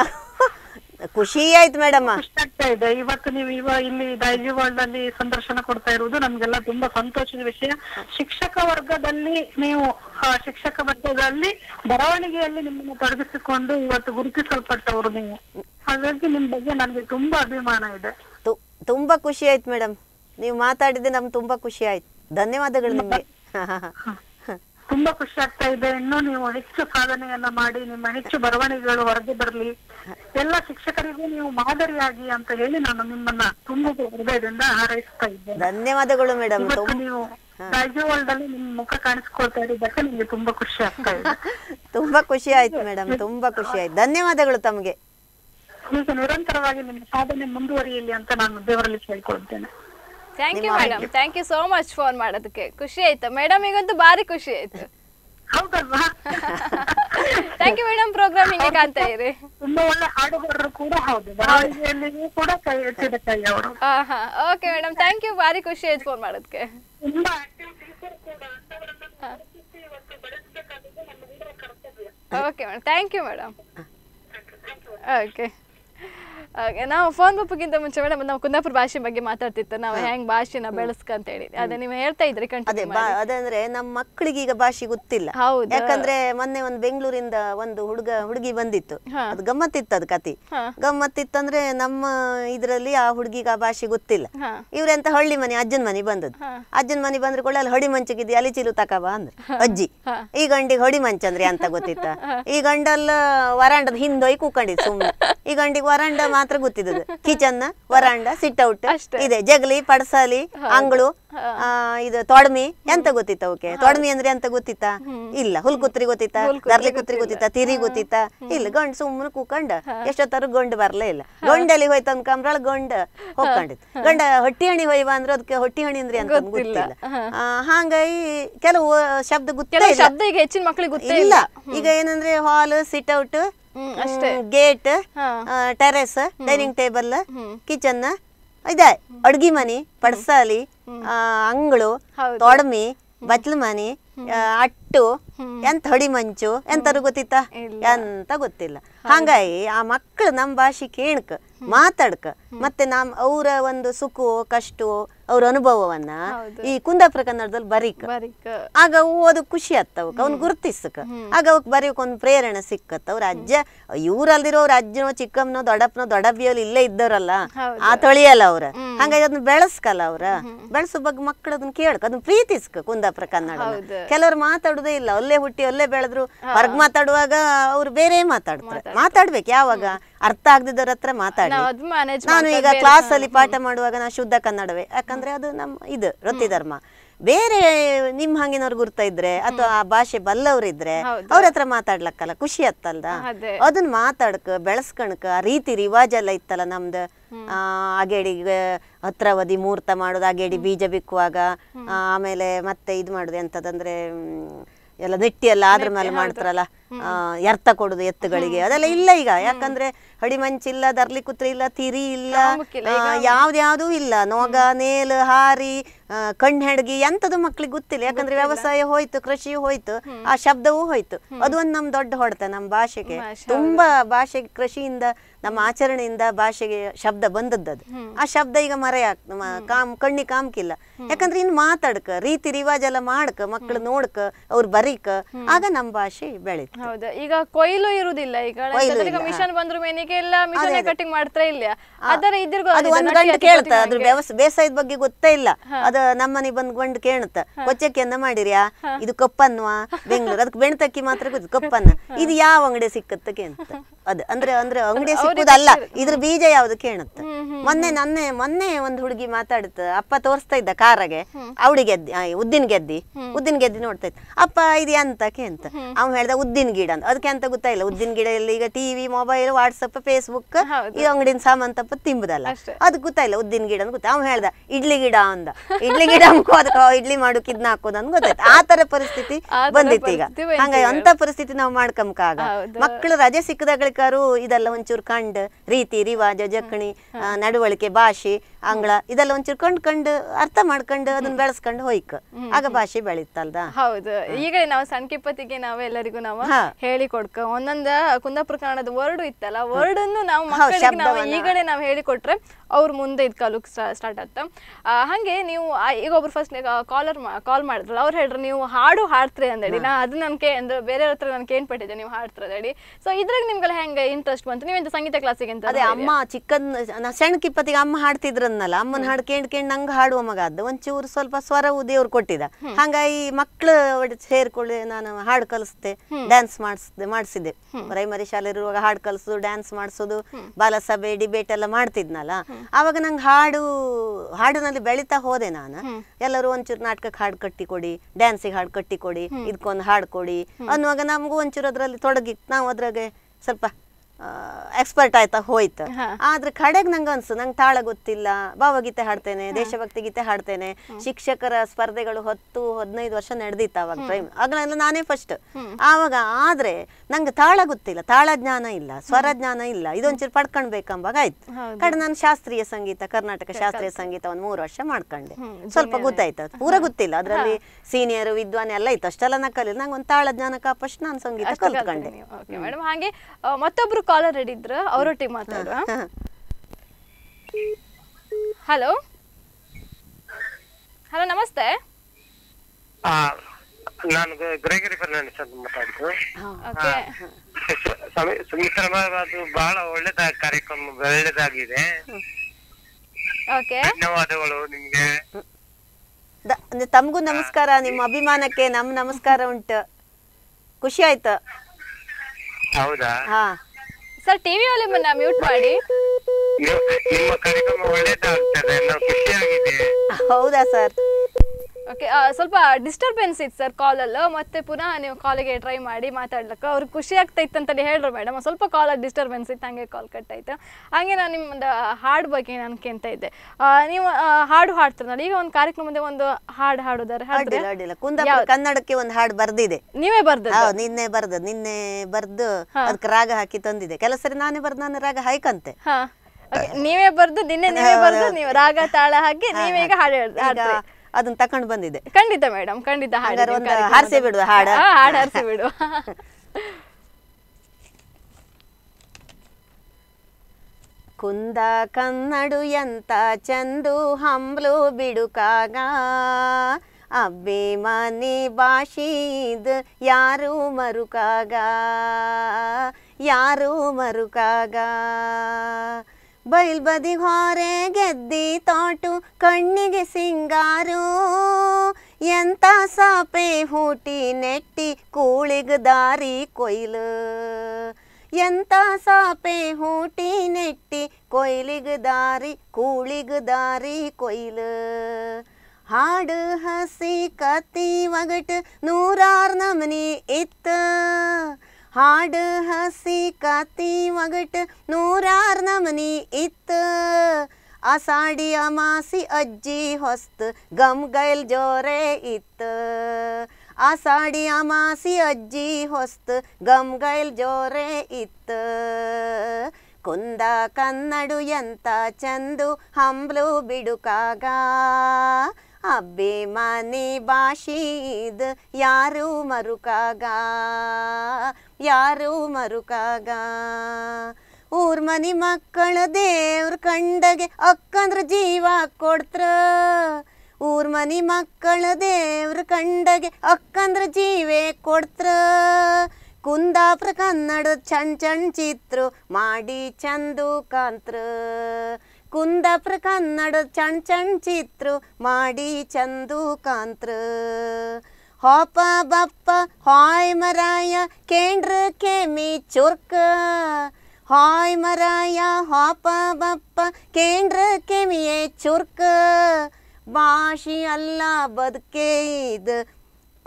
ಖುಷಿ ಆಯ್ತು ಮೇಡಮ್ ಆಗ್ತಾ ಇದೆ ಇವತ್ತು ನೀವು ಇವಾಗ ಇಲ್ಲಿ ಡೈಲಿ ವರ್ಲ್ಡ್ ಅಲ್ಲಿ ಸಂದರ್ಶನ ಕೊಡ್ತಾ ಇರುವುದು ನಮ್ಗೆಲ್ಲ ತುಂಬಾ ಸಂತೋಷದ ವಿಷಯ ಶಿಕ್ಷಕ ವರ್ಗದಲ್ಲಿ ನೀವು ಶಿಕ್ಷಕ ವರ್ಗದಲ್ಲಿ ಬರವಣಿಗೆಯಲ್ಲಿ ನಿಮ್ಮನ್ನು ತೊಡಗಿಸಿಕೊಂಡು ಇವತ್ತು ಗುರುತಿಸಲ್ಪಟ್ಟವರು ನೀವು ಹಾಗಾಗಿ ನಿಮ್ ಬಗ್ಗೆ ನನ್ಗೆ ತುಂಬಾ ಅಭಿಮಾನ ಇದೆ ತುಂಬಾ ಖುಷಿ ಆಯ್ತು ಮೇಡಮ್ ನೀವು ಮಾತಾಡಿದ್ರೆ ನಮ್ಗೆ ತುಂಬಾ ಖುಷಿ ಆಯ್ತು ಧನ್ಯವಾದಗಳು ನಿಮಗೆ ತುಂಬಾ ಖುಷಿ ಆಗ್ತಾ ಇದೆ ಇನ್ನು ನೀವು ಹೆಚ್ಚು ಸಾಧನೆಯನ್ನ ಮಾಡಿ ನಿಮ್ಮ ಹೆಚ್ಚು ಬರವಣಿಗೆಗಳು ಹೊರಗೆ ಬರಲಿ ಎಲ್ಲ ಶಿಕ್ಷಕರಿಗೂ ನೀವು ಮಾದರಿಯಾಗಿ ಅಂತ ಹೇಳಿ ನಾನು ನಿಮ್ಮನ್ನ ತುಂಬಾ ಹೃದಯದಿಂದ ಹಾರೈಸ್ತಾ ಇದ್ದೇನೆ ಧನ್ಯವಾದಗಳು ಮೇಡಮ್ ನೀವು ಅಲ್ಲಿ ನಿಮ್ ಮುಖ ಕಾಣಿಸ್ಕೊಳ್ತಾ ನಿಮ್ಗೆ ತುಂಬಾ ಖುಷಿ ಆಗ್ತಾ ಇದೆ ತುಂಬಾ ಖುಷಿ ಆಯ್ತು ಮೇಡಮ್ ತುಂಬಾ ಖುಷಿ ಆಯ್ತು ಧನ್ಯವಾದಗಳು ತಮ್ಗೆ ಈಗ ನಿರಂತರವಾಗಿ ನಿಮ್ಮ ಸಾಧನೆ ಮುಂದುವರಿಯಲಿ ಅಂತ ನಾನು ದೇವರಲ್ಲಿ ಕೇಳ್ಕೊಳ್ತೇನೆ thank you madam thank you so much phone ಮಾಡೋದಕ್ಕೆ ಖುಷಿ ಆಯ್ತು ಮೇಡಮ್ ಈಗಂತೂ ಭಾರಿ ಖುಷಿ ಆಯ್ತು ಹೌದಲ್ವಾ ಥ್ಯಾಂಕ್ ಯು ಮೇಡಮ್ ಪ್ರೋಗ್ರಾಮ್ ಹಿಂಗೆ ಕಾಣ್ತಾ ಇರಿ ತುಂಬಾ ಒಳ್ಳೆ ಹಾಡುಗಾರರು ಕೂಡ ಹೌದು ಕೂಡ ಕೈ ಎತ್ತಿರುತ್ತೆ ಅವರು ಓಕೆ ಮೇಡಮ್ ಥ್ಯಾಂಕ್ ಯು ಭಾರಿ ಖುಷಿ ಆಯ್ತು ಫೋನ್ ಮಾಡೋದಕ್ಕೆ ತುಂಬಾ ಆಕ್ಟಿವ್ ಟೀಚರ್ ಕೂಡ ಅಂತವರನ್ನ ಬೆಳೆಸಬೇಕಾಗಿದೆ ನಮ್ಮ ಕರ್ತವ್ಯ okay madam thank you madam okay ನಾವು ಫೋನ್ ಬುಕ್ಗಿಂತ ಮುಂಚೆ ಮೇಡಮ್ ನಾವು ಕುಂದಾಪುರ ಭಾಷೆ ಬಗ್ಗೆ ಮಾತಾಡ್ತಿತ್ತು ನಾವು ಹೆಂಗ್ ಭಾಷೆನ ಅಂತ ಹೇಳಿ ಅದೇ ನೀವು ಹೇಳ್ತಾ ಇದ್ರಿ ಅದಂದ್ರೆ ನಮ್ಮ ಮಕ್ಕಳಿಗೆ ಈಗ ಭಾಷೆ ಗೊತ್ತಿಲ್ಲ ಹೌದು ಯಾಕಂದ್ರೆ ಮೊನ್ನೆ ಒಂದು ಬೆಂಗಳೂರಿಂದ ಒಂದು ಹುಡುಗ ಹುಡುಗಿ ಬಂದಿತ್ತು ಅದು ಗಮ್ಮತ್ತಿತ್ತು ಅದು ಗಮ್ಮತ್ತಿತ್ತು ಅಂದ್ರೆ ನಮ್ಮ ಇದ್ರಲ್ಲಿ ಆ ಹುಡುಗಿಗೆ ಆ ಭಾಷೆ ಗೊತ್ತಿಲ್ಲ ಇವ್ರೆಂತ ಹಳ್ಳಿ ಮನೆ ಅಜ್ಜನ್ ಮನೆ ಬಂದದ್ದು ಅಜ್ಜನ್ ಮನೆ ಬಂದ್ರೆ ಕೂಡ ಅಲ್ಲಿ ಹೊಡಿ ಮಂಚಕ್ಕಿದ್ದೆ ಅಲಿ ಚಿಲು ತಕಬ ಅಂದ್ರೆ ಅಜ್ಜಿ ಈ ಗಂಡಿಗೆ ಹೊಡಿ ಮಂಚ ಅಂದ್ರೆ ಅಂತ ಗೊತ್ತಿತ್ತ ಈ ಗಂಡಲ್ಲ ವರಾಂಡದ ಹಿಂದೋಯ್ ಕೂಕೊಂಡಿದ್ ಸುಮ್ಮನೆ ಈ ಗಂಡಿಗೆ ವರಾಂಡ ಮಾತ್ರ ಕಿಚನ್ ವರಾಂಡ ಸಿಟ್ ಔಟ್ ಇದೆ ಜಗಲಿ ಪಡಸಾಲಿ ಅಂಗಳು ಇದು ತೊಡಮಿ ಎಂತ ಗೊತ್ತಿತ್ತ ಅವಕ್ಕೆ ತೊಡಮಿ ಅಂದ್ರೆ ಎಂತ ಗೊತ್ತಿತ್ತ ಇಲ್ಲ ಕುತ್ರಿ ಗೊತ್ತಿತ್ತ ಕರ್ಲಿ ಕುತ್ರಿ ಗೊತ್ತಿತ್ತ ತಿರಿ ಗೊತ್ತಿತ್ತ ಇಲ್ಲ ಗಂಡ್ ಸುಮ್ಮನೆ ಕೂಕಂಡ ಎಷ್ಟೊತ್ತಾರು ಗೊಂಡ್ ಬರ್ಲೇ ಇಲ್ಲ ಗೊಂಡಲ್ಲಿ ಹೋಯ್ತು ಕಂಬ್ರ ಗೊಂಡ ಹೋಗ್ಕೊಂಡಿತ್ ಗಂಡ ಹೊಟ್ಟಿ ಹಣಿ ಹೋಯ್ವ ಅಂದ್ರೆ ಅದಕ್ಕೆ ಹೊಟ್ಟಿ ಹಣಿ ಅಂದ್ರೆ ಅಂತ ಗೊತ್ತಿಲ್ಲ ಹಾಗಾಗಿ ಕೆಲವು ಶಬ್ದ ಗೊತ್ತಿಲ್ಲ ಶಬ್ದ ಈಗ ಹೆಚ್ಚಿನ ಈಗ ಏನಂದ್ರೆ hall sit out gate terrace dining table kitchen ಇದೆ ಅಡ್ಗಿ ಮನಿ ಪಡ್ಸಾಲಿ ಅಂಗಳು ತೊಡಮಿ ಬತ್ಲ ಮನಿ ಎಂತ ಹೊಡಿ ಮಂಚು ಎಂತಾರು ಗೊತ್ತಿತ್ತ ಎಂತ ಗೊತ್ತಿಲ್ಲ ಹಂಗಾಗಿ ಆ ಮಕ್ಕಳು ನಮ್ಮ ಭಾಷೆ ಕೇಣಕ ಮಾತಾಡ್ಕ ಮತ್ತೆ ನಮ್ ಅವರ ಒಂದು ಸುಖ ಕಷ್ಟ ಅವ್ರ ಅನುಭವವನ್ನ ಈ ಕುಂದಾಪುರ ಕನ್ನಡದಲ್ಲಿ ಬರೀಕ ಆಗ ಓದು ಖುಷಿ ಆಗ್ತಾವ ಅವ್ನ ಗುರುತಿಸಕ ಆಗ ಅವಕ್ ಬರೀಕ್ ಒಂದ್ ಪ್ರೇರಣೆ ಸಿಕ್ಕತ್ತ ಅವ್ರ ಅಜ್ಜ ಇವ್ರಲ್ಲಿರೋ ಅಜ್ಜನೋ ಚಿಕ್ಕಮ್ಮನೋ ದೊಡ್ಡಪ್ಪನೋ ದೊಡ್ಡಬ್ಬಿಯಲ್ಲಿ ಇಲ್ಲೇ ಇದ್ದವ್ರಲ್ಲ ಆ ತೊಳಿಯಲ್ಲ ಅವ್ರ ಹಂಗಾಗಿ ಅದನ್ನ ಬೆಳೆಸ್ಕಲ್ಲ ಅವ್ರ ಬೆಳೆಸೋ ಬಗ್ಗೆ ಮಕ್ಕಳು ಅದನ್ನ ಕೇಳಕ್ ಅದನ್ನ ಪ್ರೀತಿಸ್ಕ ಕುಂದಾಪುರ ಕನ್ನಡ ಕೆಲವ್ರು ಮಾತಾಡೋದು ಇಲ್ಲ ಅಲ್ಲೇ ಹುಟ್ಟಿ ಅಲ್ಲೇ ಬೆಳೆದ್ರು ಹೊರಗ್ ಮಾತಾಡುವಾಗ ಅವ್ರು ಬೇರೆ ಮಾತಾಡ್ತಾರೆ ಮಾತಾಡ್ಬೇಕು ಯಾವಾಗ ಅರ್ಥ ಆಗದಿದ್ದವ್ರ ಹತ್ರ ಮಾತಾಡಿ ನಾನು ಈಗ ಕ್ಲಾಸ್ ಅಲ್ಲಿ ಪಾಠ ಮಾಡುವಾಗ ನಾನು ಶುದ್ಧ ಕನ್ನಡವೇ ಯಾಕಂದ್ರೆ ಅದು ನಮ್ಮ ಇದು ವೃತ್ತಿ ಧರ್ಮ ಬೇರೆ ನಿಮ್ ಹಂಗಿನವ್ರು ಗುರ್ತಾ ಇದ್ರೆ ಅಥವಾ ಆ ಭಾಷೆ ಬಲ್ಲವ್ರಿದ್ರೆ ಅವ್ರ ಹತ್ರ ಮಾತಾಡ್ಲಕ್ಕಲ್ಲ ಖುಷಿ ಅತ್ತಲ್ದ ಅದನ್ನ ಮಾತಾಡ್ಕ ಬೆಳೆಸ್ಕಣಕ ಆ ರೀತಿ ರಿವಾಜ್ ಎಲ್ಲ ಇತ್ತಲ್ಲ ನಮ್ದು ಅಗೇಡಿ ಹತ್ರಾವಧಿ ಮುಹೂರ್ತ ಮಾಡೋದು ಅಗೇಡಿ ಬೀಜ ಬಿಕ್ಕುವಾಗ ಆಮೇಲೆ ಮತ್ತೆ ಇದು ಮಾಡುದು ಎಂತದಂದ್ರೆ ಎಲ್ಲ ನಿಟ್ಟಿ ಎಲ್ಲ ಅದ್ರ ಮೇಲೆ ಮಾಡ್ತಾರಲ್ಲ ಎರ್ಥ ಕೊಡುದು ಎತ್ತುಗಳಿಗೆ ಅದೆಲ್ಲ ಇಲ್ಲ ಈಗ ಯಾಕಂದ್ರೆ ಹಡಿಮಂಚಿಲ್ಲ ದರ್ಲಿ ಕುತ್ರಿ ಇಲ್ಲ ತಿರಿ ಇಲ್ಲ ಯಾವ್ದ್ಯಾವ್ದು ಇಲ್ಲ ನೋಗ ನೇಲ್ ಹಾರಿ ಕಣ್ಣು ಹೆಡ್ಗಿ ಎಂತದು ಮಕ್ಳಿಗೆ ಗೊತ್ತಿಲ್ಲ ಯಾಕಂದ್ರೆ ವ್ಯವಸಾಯ ಹೋಯ್ತು ಕೃಷಿ ಹೋಯ್ತು ಆ ಶಬ್ದವೂ ಹೋಯ್ತು ಅದು ಒಂದು ನಮ್ ದೊಡ್ಡ ಹೊಡೆತ ನಮ್ಮ ಭಾಷೆಗೆ ತುಂಬಾ ಭಾಷೆ ಕೃಷಿಯಿಂದ ನಮ್ಮ ಆಚರಣೆಯಿಂದ ಭಾಷೆಗೆ ಶಬ್ದ ಬಂದದ್ದದು ಆ ಶಬ್ದ ಈಗ ಮರೆಯಾಕ್ ಕಾಮ್ ಕಣ್ಣಿ ಕಾಮ್ಕಿಲ್ಲ ಯಾಕಂದ್ರೆ ಇನ್ ಮಾತಾಡ್ಕ ರೀತಿ ಎಲ್ಲ ಮಾಡ್ಕ ಮಕ್ಳು ನೋಡ್ಕ ಅವ್ರು ಬರೀಕ ಆಗ ನಮ್ಮ ಭಾಷೆ ಬೆಳೀತು ಹೌದು ಈಗ ಕೊಯ್ಲು ಇರುವುದಿಲ್ಲ ಈಗ ಮಿಷನ್ ಬಂದ್ರು ಮೇನಿಗೆ ಎಲ್ಲ ಮಿಷನ್ ಕಟಿಂಗ್ ಮಾಡ್ತಾ ಇಲ್ಲ ಅದರ ಇದ್ರಿಗೂ ಒಂದು ಗಂಟೆ ಕೇಳ್ತ ಅದ್ರ ಬೇಸಾಯದ ಬಗ್ಗೆ ಗೊತ್ತೇ ಇಲ್ಲ ಅದು ನಮ್ಮನೆ ಬಂದ್ ಗಂಡು ಕೇಳುತ್ತ ಅಂದ ಮಾಡಿರ್ಯಾ ಇದು ಕಪ್ಪನ್ವಾ ಬೆಂಗಳೂರು ಅದಕ್ಕೆ ಬೆಣ್ತಕ್ಕಿ ಮಾತ್ರ ಗೊತ್ತು ಕಪ್ಪನ್ನ ಇದು ಯಾವ ಅಂಗಡಿ ಸಿಕ್ಕತ್ತ ಅಂತ ಅದ ಅಂದ್ರೆ ಅಂದ್ರೆ ಅಂಗಡಿ ಸಿಕ್ಕುದಲ್ಲ ಇದ್ರ ಬೀಜ ಯಾವ್ದು ಕೇಳುತ್ತ ಮೊನ್ನೆ ನನ್ನೆ ಮೊನ್ನೆ ಒಂದು ಹುಡುಗಿ ಮಾತಾಡ್ತ ಅಪ್ಪ ತೋರಿಸ್ತಾ ಇದ್ದ ಕಾರಾಗೆ ಅವಳಿಗೆ ಉದ್ದಿನ ಗೆದ್ದಿ ಉದ್ದಿನ ಗೆದ್ದಿ ನೋಡ್ತಾ ಇತ್ತು ಅಪ್ಪ ಇದು ಎಂತ ಕೇಂತ ಅವ್ ಹೇಳ್ದ ಉದ್ದಿನ ಉದ್ದಿನ ಗಿಡ ಅಂತ ಅದಕ್ಕೆ ಅಂತ ಗೊತ್ತಾಯಿಲ್ಲ ಉದ್ದಿನ ಗಿಡ ಎಲ್ಲ ಈಗ ಟಿವಿ ಮೊಬೈಲ್ ವಾಟ್ಸಪ್ ಫೇಸ್ಬುಕ್ ಈ ಅಂಗಡಿನ ಸಾಮಾನ್ ತಪ್ಪ ತಿಂಬುದಲ್ಲ ಅದಕ್ಕೆ ಗೊತ್ತಾಯಿಲ್ಲ ಉದ್ದಿನ ಗಿಡ ಅಂತ ಗೊತ್ತ ಅವ್ನು ಹೇಳ್ದ ಇಡ್ಲಿ ಗಿಡ ಅಂದ ಇಡ್ಲಿ ಗಿಡ ಅದಕ್ಕೆ ಇಡ್ಲಿ ಮಾಡೋಕೆ ಇದನ್ನ ಹಾಕೋದು ಅಂತ ಗೊತ್ತಾಯ್ತು ಆ ತರ ಪರಿಸ್ಥಿತಿ ಬಂದಿತ್ತು ಈಗ ಹಂಗಾಗಿ ಅಂತ ಪರಿಸ್ಥಿತಿ ನಾವು ಆಗ ಮಕ್ಕಳು ರಜೆ ಸಿಕ್ಕದಾಗಳಿಕಾರು ಇದೆಲ್ಲ ಒಂಚೂರು ಕಂಡ್ ರೀತಿ ರಿವಾಜ ಜಕ್ಕಣಿ ನಡವಳಿಕೆ ಭಾಷೆ ಅಂಗಳ ಇದೆಲ್ಲ ಒಂಚೂರು ಕಂಡ್ ಕಂಡು ಅರ್ಥ ಮಾಡ್ಕೊಂಡು ಅದನ್ನ ಬೆಳೆಸ್ಕೊಂಡು ಹೋಯ್ಕ ಆಗ ಭಾಷೆ ಬೆಳೀತಲ್ದ ಹೌದು ಈಗ ನಾವು ಸಣ್ಣ ಕಿಪ್ಪತ್ತಿಗೆ ನಾವೆಲ್ಲರಿಗೂ ನಾವು ಹೇಳಿ ಕೊಡ್ಕ ಒಂದೊಂದ ಕುಂದಾಪುರ ಕನ್ನಡದ ವರ್ಡ್ ಇತ್ತಲ್ಲ ವರ್ಡ್ ಅನ್ನು ನಾವು ಮಕ್ಕಳಿಗೆ ನಾವು ಈಗಲೇ ನಾವು ಹೇಳಿಕೊಟ್ರೆ ಅವ್ರ ಮುಂದೆ ಇದ್ ಕಲುಕ್ ಸ್ಟಾರ್ಟ್ ಆತ ಹಂಗೆ ನೀವು ಈಗ ಒಬ್ರು ಫಸ್ಟ್ ಕಾಲರ್ ಕಾಲ್ ಮಾಡಿದ್ರಲ್ಲ ಅವ್ರು ಹೇಳ್ರಿ ನೀವು ಹಾಡು ಹಾಡ್ತ್ರಿ ಅಂದೇಳಿ ನಾ ಅದು ನನ್ಗೆ ಅಂದ್ರೆ ಬೇರೆ ಹತ್ರ ನನ್ಗೆ ಏನ್ ಪಟ್ಟಿದ್ದೆ ನೀವು ಹಾಡ್ತಿರೋದೇಳಿ ಸೊ ಇದ್ರಾಗ ನಿಮ್ಗೆ ಹೆಂಗ ಇಂಟ್ರೆಸ್ಟ್ ಬಂತು ನೀವು ಸಂಗೀತ ಕ್ಲಾಸಿಗೆ ಅಂತ ಅದೇ ಅಮ್ಮ ಚಿಕ್ಕನ್ ನಾ ಸಣ್ಣ ಕಿಪ್ಪತ್ತಿಗೆ ಅಮ್ಮ ಹಾಡ್ತಿದ್ರನ್ನಲ್ಲ ಅಮ್ಮನ ಹಾಡ್ ಕೇಂಡ್ ಕೇಂಡ್ ನಂಗೆ ಹಾಡುವ ಮಗ ಅದು ಒಂಚೂರು ಸ್ವಲ್ಪ ಸ್ವರವು ದೇವ್ರು ಕೊಟ್ಟಿದ ಹಂಗಾಗಿ ಮಕ್ಳು ಸೇರ್ಕೊಳ್ಳಿ ನಾನು ಹಾಡು ಕಲಿಸ್ತೆ ಡ್ಯಾನ್ಸ್ ಮಾಡಿಸ್ ಮಾಡಿಸಿದೆ ಪ್ರೈಮರಿ ಶಾಲೆ ಇರುವಾಗ ಹಾಡು ಕಲಿಸೋದು ಡ್ಯಾನ್ಸ್ ಮಾಡಿಸೋದು ಬಾಲಸಭೆ ಡಿಬೇಟ್ ಎಲ್ಲ ಮಾಡ್ತಿದ್ನಲ್ಲ ಆವಾಗ ನಂಗೆ ಹಾಡು ಹಾಡಿನಲ್ಲಿ ಬೆಳೀತಾ ಹೋದೆ ನಾನು ಎಲ್ಲರೂ ಒಂಚೂರು ನಾಟಕಕ್ಕೆ ಹಾಡು ಕಟ್ಟಿ ಕೊಡಿ ಡ್ಯಾನ್ಸಿಗೆ ಹಾಡು ಕಟ್ಟಿ ಕೊಡಿ ಇದಕ್ಕೊಂದು ಹಾಡು ಕೊಡಿ ಅನ್ನುವಾಗ ನಮಗೂ ಒಂಚೂರು ಅದರಲ್ಲಿ ತೊಡಗಿ ನಾವು ಅದ್ರಾಗೆ ಸ್ವಲ್ಪ ಎಕ್ಸ್ಪರ್ಟ್ ಆಯ್ತಾ ಹೋಯ್ತು ಆದ್ರೆ ಕಡೆಗೆ ನಂಗೆ ಅನ್ಸು ನಂಗೆ ತಾಳ ಗೊತ್ತಿಲ್ಲ ಭಾವಗೀತೆ ಹಾಡ್ತೇನೆ ದೇಶಭಕ್ತಿ ಗೀತೆ ಹಾಡ್ತೇನೆ ಶಿಕ್ಷಕರ ಸ್ಪರ್ಧೆಗಳು ಹತ್ತು ಹದಿನೈದು ವರ್ಷ ನಡೆದಿತ್ತು ಅವಾಗ ಟೈಮ್ ನಾನೇ ಫಸ್ಟ್ ಆವಾಗ ಆದ್ರೆ ನಂಗೆ ತಾಳ ಗೊತ್ತಿಲ್ಲ ತಾಳ ಜ್ಞಾನ ಇಲ್ಲ ಸ್ವರ ಜ್ಞಾನ ಇಲ್ಲ ಇದೊಂಚೂರು ಪಡ್ಕೊಳ್ಬೇಕಂಬಾಗ ಆಯ್ತು ಕಡೆ ನಾನು ಶಾಸ್ತ್ರೀಯ ಸಂಗೀತ ಕರ್ನಾಟಕ ಶಾಸ್ತ್ರೀಯ ಸಂಗೀತ ಒಂದ್ ಮೂರು ವರ್ಷ ಮಾಡ್ಕೊಂಡೆ ಸ್ವಲ್ಪ ಗೊತ್ತಾಯ್ತು ಪೂರ ಗೊತ್ತಿಲ್ಲ ಅದರಲ್ಲಿ ಸೀನಿಯರ್ ವಿದ್ವಾನ್ ಎಲ್ಲ ಇತ್ತು ಅಷ್ಟೆಲ್ಲ ನಾ ಕಲಿಲ್ಲ ನಂಗೆ ಒಂದು ತಾಳ ಜ್ಞಾನ ಕಾಪಷ್ಟು ನಾನು ಸಂಗೀತ ಕಲ್ತ್ಕೊಂಡೆ ಹಾಗೆ ಮತ್ತೊಬ್ರು ಕಾಲರ್ ಹಿಡಿದ್ರ ಅವರೊಟ್ಟಿಗೆ ಮಾತಾಡುವ ಹಲೋ ಹಲೋ ನಮಸ್ತೆ ನಾನು ಗ್ರೆಗರಿ ಫರ್ನಾಂಡಿಸ್ ಅಂತ ಮಾತಾಡ್ತು ಸುಮಿಶ್ರಮ ಅದು ಬಹಳ ಒಳ್ಳೆದ ಕಾರ್ಯಕ್ರಮ ಒಳ್ಳೆದಾಗಿದೆ ಧನ್ಯವಾದಗಳು ನಿಮ್ಗೆ ತಮಗೂ ನಮಸ್ಕಾರ ನಿಮ್ಮ ಅಭಿಮಾನಕ್ಕೆ ನಮ್ ನಮಸ್ಕಾರ ಉಂಟು ಖುಷಿ ಆಯ್ತು ಹೌದಾ ಹಾ ಸರ್ ಟಿವಿ ವಾಲ್ಯೂಮ್ ಮ್ಯೂಟ್ ಮಾಡಿ ನಿಮ್ಮ ಕಾರ್ಯಕ್ರಮ ಒಳ್ಳೇದಾಗ್ತದೆ ನಾವು ಖುಷಿಯಾಗಿದೆ ಹೌದಾ ಸರ್ ಓಕೆ ಸ್ವಲ್ಪ ಡಿಸ್ಟರ್ಬೆನ್ಸ್ ಇತ್ತು ಸರ್ ಕಾಲಲ್ಲೂ ಮತ್ತೆ ಪುನಃ ನೀವು ಕಾಲಿಗೆ ಟ್ರೈ ಮಾಡಿ ಮಾತಾಡ್ಲಿಕ್ಕೆ ಅವ್ರಿಗೆ ಖುಷಿ ಆಗ್ತೈತೆ ಅಂತಲೇ ಹೇಳ್ರು ಮೇಡಮ್ ಸ್ವಲ್ಪ ಕಾಲಲ್ಲಿ ಡಿಸ್ಟರ್ಬೆನ್ಸ್ ಇತ್ತು ಹಂಗೆ ಕಾಲ್ ಕಟ್ ಆಯಿತು ಹಾಗೆ ನಾನು ನಿಮ್ಮದು ಹಾಡು ಬಗ್ಗೆ ನಾನು ಕೇಳ್ತಾ ಇದ್ದೆ ನೀವು ಹಾಡು ನೋಡಿ ಈಗ ಒಂದು ಕಾರ್ಯಕ್ರಮದ ಒಂದು ಹಾಡು ಹಾಡುದಾರೆ ಹಾಡಿಲ್ಲ ಕನ್ನಡಕ್ಕೆ ಒಂದು ಹಾಡು ಬರ್ದಿದೆ ನೀವೇ ಬರ್ದ ನಿನ್ನೆ ಬರ್ದ ನಿನ್ನೆ ಬರ್ದು ಅದಕ್ಕೆ ರಾಗ ಹಾಕಿ ತಂದಿದೆ ಕೆಲಸ ಸರಿ ನಾನೇ ಬರ್ದು ನಾನು ರಾಗ ಹಾಯ್ಕಂತೆ ನೀವೇ ಬರ್ದು ನಿನ್ನೆ ನೀವೇ ಬರ್ದು ನೀವು ರಾಗ ತಾಳ ಹಾಕಿ ನೀವೇ ಹಾಡು ಹೇಳ್ತೀರಾ ಅದನ್ನ ತಕೊಂಡು ಬಂದಿದೆ ಖಂಡಿತ ಮೇಡಮ್ ಖಂಡಿತ ಹಾರಿಸಿ ಬಿಡುವ ಹಾಡು ಹಾಡು ಹಾರಿಸಿ ಬಿಡುವ ಕುಂದ ಕನ್ನಡು ಎಂತ ಚಂದು ಹಂಬ್ಲು ಬಿಡುಕಾಗ ಅಭಿಮಾನಿ ಭಾಷೀದ್ ಯಾರು ಮರುಕಾಗ ಯಾರು ಮರುಕಾಗ ಬೈಲ್ ಬದಿ ಹೊರೆ ಗೆದ್ದಿ ತೋಟು ಕಣ್ಣಿಗೆ ಸಿಂಗಾರು ಎಂತ ಸಾಪೆ ಹೂಟಿ ನೆಟ್ಟಿ ಕೂಳಿಗೆ ದಾರಿ ಕೊಯ್ಲು ಎಂತ ಸಾಪೆ ಹೂಟಿ ನೆಟ್ಟಿ ಕೊಯ್ಲಿಗೆ ದಾರಿ ಕೂಳಿಗೆ ದಾರಿ ಕೊಯ್ಲು ಹಾಡು ಹಸಿ ಕತ್ತಿ ಒಗಟು ನೂರಾರು ನಮನಿ ಇತ್ತ ಹಾಡು ಹಸಿ ಕಾತಿ ಮಗಟ್ ನೂರಾರ್ ನಮನಿ ಇತ್ತ ಆಸಾಡಿ ಅಮಾಸಿ ಅಜ್ಜಿ ಹೊಸ್ತ್ ಗಮ್ ಗೈಲ್ ಜೋರೆ ಇತ್ತ ಆಸಾಡಿ ಅಮಾಸಿ ಅಜ್ಜಿ ಹೊಸ್ತ್ ಗಮ್ ಗೈಲ್ ಜೋರೆ ಇತ್ತ ಕುಂದ ಕನ್ನಡು ಎಂತ ಚಂದು ಹಂಬ್ಲು ಬಿಡುಕಾಗ ಅಬ್ಬೆ ಮನೆ ಬಾಷೀದ್ ಯಾರು ಮರುಕಾಗ ಯಾರು ಮರುಕಾಗ ಊರ್ ಮನಿ ಮಕ್ಕಳ ದೇವ್ರ ಕಂಡಗೆ ಅಕ್ಕಂದ್ರ ಜೀವ ಕೊಡ್ತ್ರ ಊರ್ ಮನಿ ಮಕ್ಕಳ ದೇವ್ರ ಕಂಡಗೆ ಅಕ್ಕಂದ್ರ ಜೀವೇ ಕೊಡ್ತ್ರ ಕುಂದಾಪುರ ಕನ್ನಡ ಚಂದ್ ಚಂದ್ ಚಿತ್ರ ಮಾಡಿ ಚಂದು ಕಾಂತ್ರ ಕುಂದಾಪುರ ಕನ್ನಡ ಚಣ್ ಚಣ್ ಚಿತ್ರ ಮಾಡಿ ಚಂದು ಕಾಂತ್ರ ಹೋಪ ಬಪ್ಪ ಹಾಯ್ ಮರಾಯ ಕೇಂದ್ರ ಕೆಮಿ ಚುರ್ಕ ಹಾಯ್ ಮರಾಯ ಹೋಪ ಬಪ್ಪ ಕೇಂದ್ರ ಕೆಮಿಯೇ ಚುರ್ಕ ಭಾಷಿ ಅಲ್ಲ ಬದುಕೇ ಇದು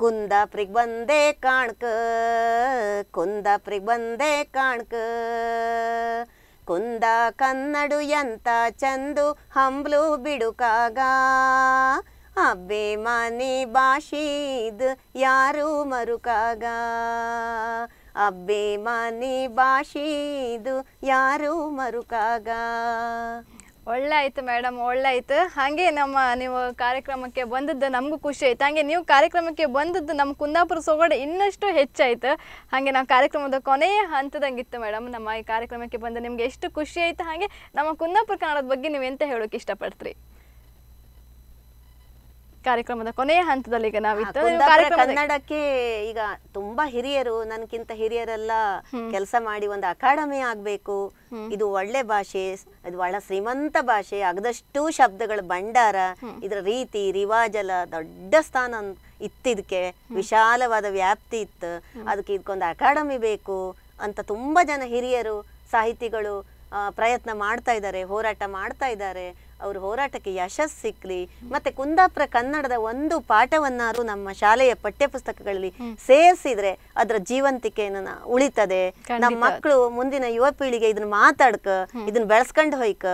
ಕುಂದಾಪ್ರಿಗೆ ಬಂದೆ ಕಾಣ್ಕ ಕುಂದಾಪ್ರಿಗೆ ಬಂದೆ ಕಾಣ್ಕ ಕುಂದ ಕನ್ನಡು ಎಂತ ಚಂದು ಹಂಬ್ಲು ಬಿಡುಕಾಗ ಅಬ್ಬೆ ಮನೆ ಭಾಷೀದ್ ಯಾರು ಮರುಕಾಗ ಅಬ್ಬೆ ಮನೆ ಭಾಷೀದು ಯಾರು ಮರುಕಾಗ ಒಳ್ಳೆ ಆಯ್ತು ಮೇಡಮ್ ಒಳ್ಳೆ ಆಯ್ತು ಹಾಗೆ ನಮ್ಮ ನೀವು ಕಾರ್ಯಕ್ರಮಕ್ಕೆ ಬಂದದ್ದು ನಮಗೂ ಖುಷಿ ಆಯ್ತು ಹಾಗೆ ನೀವು ಕಾರ್ಯಕ್ರಮಕ್ಕೆ ಬಂದದ್ದು ನಮ್ಮ ಕುಂದಾಪುರ ಸೊಗಡು ಇನ್ನಷ್ಟು ಹೆಚ್ಚಾಯ್ತು ಹಾಗೆ ನಾವು ಕಾರ್ಯಕ್ರಮದ ಕೊನೆಯ ಹಂತದಂಗಿತ್ತು ಮೇಡಮ್ ನಮ್ಮ ಈ ಕಾರ್ಯಕ್ರಮಕ್ಕೆ ಬಂದು ನಿಮಗೆ ಎಷ್ಟು ಖುಷಿ ಆಯ್ತು ಹಾಗೆ ನಮ್ಮ ಕುಂದಾಪುರ ಕನ್ನಡದ ಬಗ್ಗೆ ನೀವು ಎಂತ ಹೇಳೋಕೆ ಇಷ್ಟಪಡ್ತೀರಿ ಕಾರ್ಯಕ್ರಮದ ಕೊನೆಯ ಹಂತದಲ್ಲಿ ಕನ್ನಡಕ್ಕೆ ಈಗ ತುಂಬಾ ಹಿರಿಯರು ನನ್ಕಿಂತ ಹಿರಿಯರೆಲ್ಲ ಕೆಲಸ ಮಾಡಿ ಒಂದು ಅಕಾಡೆಮಿ ಆಗ್ಬೇಕು ಇದು ಒಳ್ಳೆ ಭಾಷೆ ಇದು ಬಹಳ ಶ್ರೀಮಂತ ಭಾಷೆ ಆಗದಷ್ಟು ಶಬ್ದಗಳ ಭಂಡಾರ ಇದರ ರೀತಿ ರಿವಾಜಲ ದೊಡ್ಡ ಸ್ಥಾನ ಇದಕ್ಕೆ ವಿಶಾಲವಾದ ವ್ಯಾಪ್ತಿ ಇತ್ತು ಅದಕ್ಕೆ ಇದಕ್ಕೊಂದು ಅಕಾಡೆಮಿ ಬೇಕು ಅಂತ ತುಂಬಾ ಜನ ಹಿರಿಯರು ಸಾಹಿತಿಗಳು ಪ್ರಯತ್ನ ಮಾಡ್ತಾ ಇದ್ದಾರೆ ಹೋರಾಟ ಮಾಡ್ತಾ ಇದ್ದಾರೆ ಅವ್ರ ಹೋರಾಟಕ್ಕೆ ಯಶಸ್ ಸಿಕ್ಲಿ ಮತ್ತೆ ಕುಂದಾಪುರ ಕನ್ನಡದ ಒಂದು ಪಾಠವನ್ನಾರು ನಮ್ಮ ಶಾಲೆಯ ಪಠ್ಯಪುಸ್ತಕಗಳಲ್ಲಿ ಸೇರಿಸಿದ್ರೆ ಅದರ ಜೀವಂತಿಕೆಯನ್ನು ಉಳಿತದೆ ನಮ್ಮ ಮಕ್ಕಳು ಮುಂದಿನ ಯುವ ಪೀಳಿಗೆ ಇದನ್ನ ಮಾತಾಡ್ಕ ಇದನ್ನ ಬೆಳೆಸ್ಕೊಂಡು ಹೋಯ್ಕ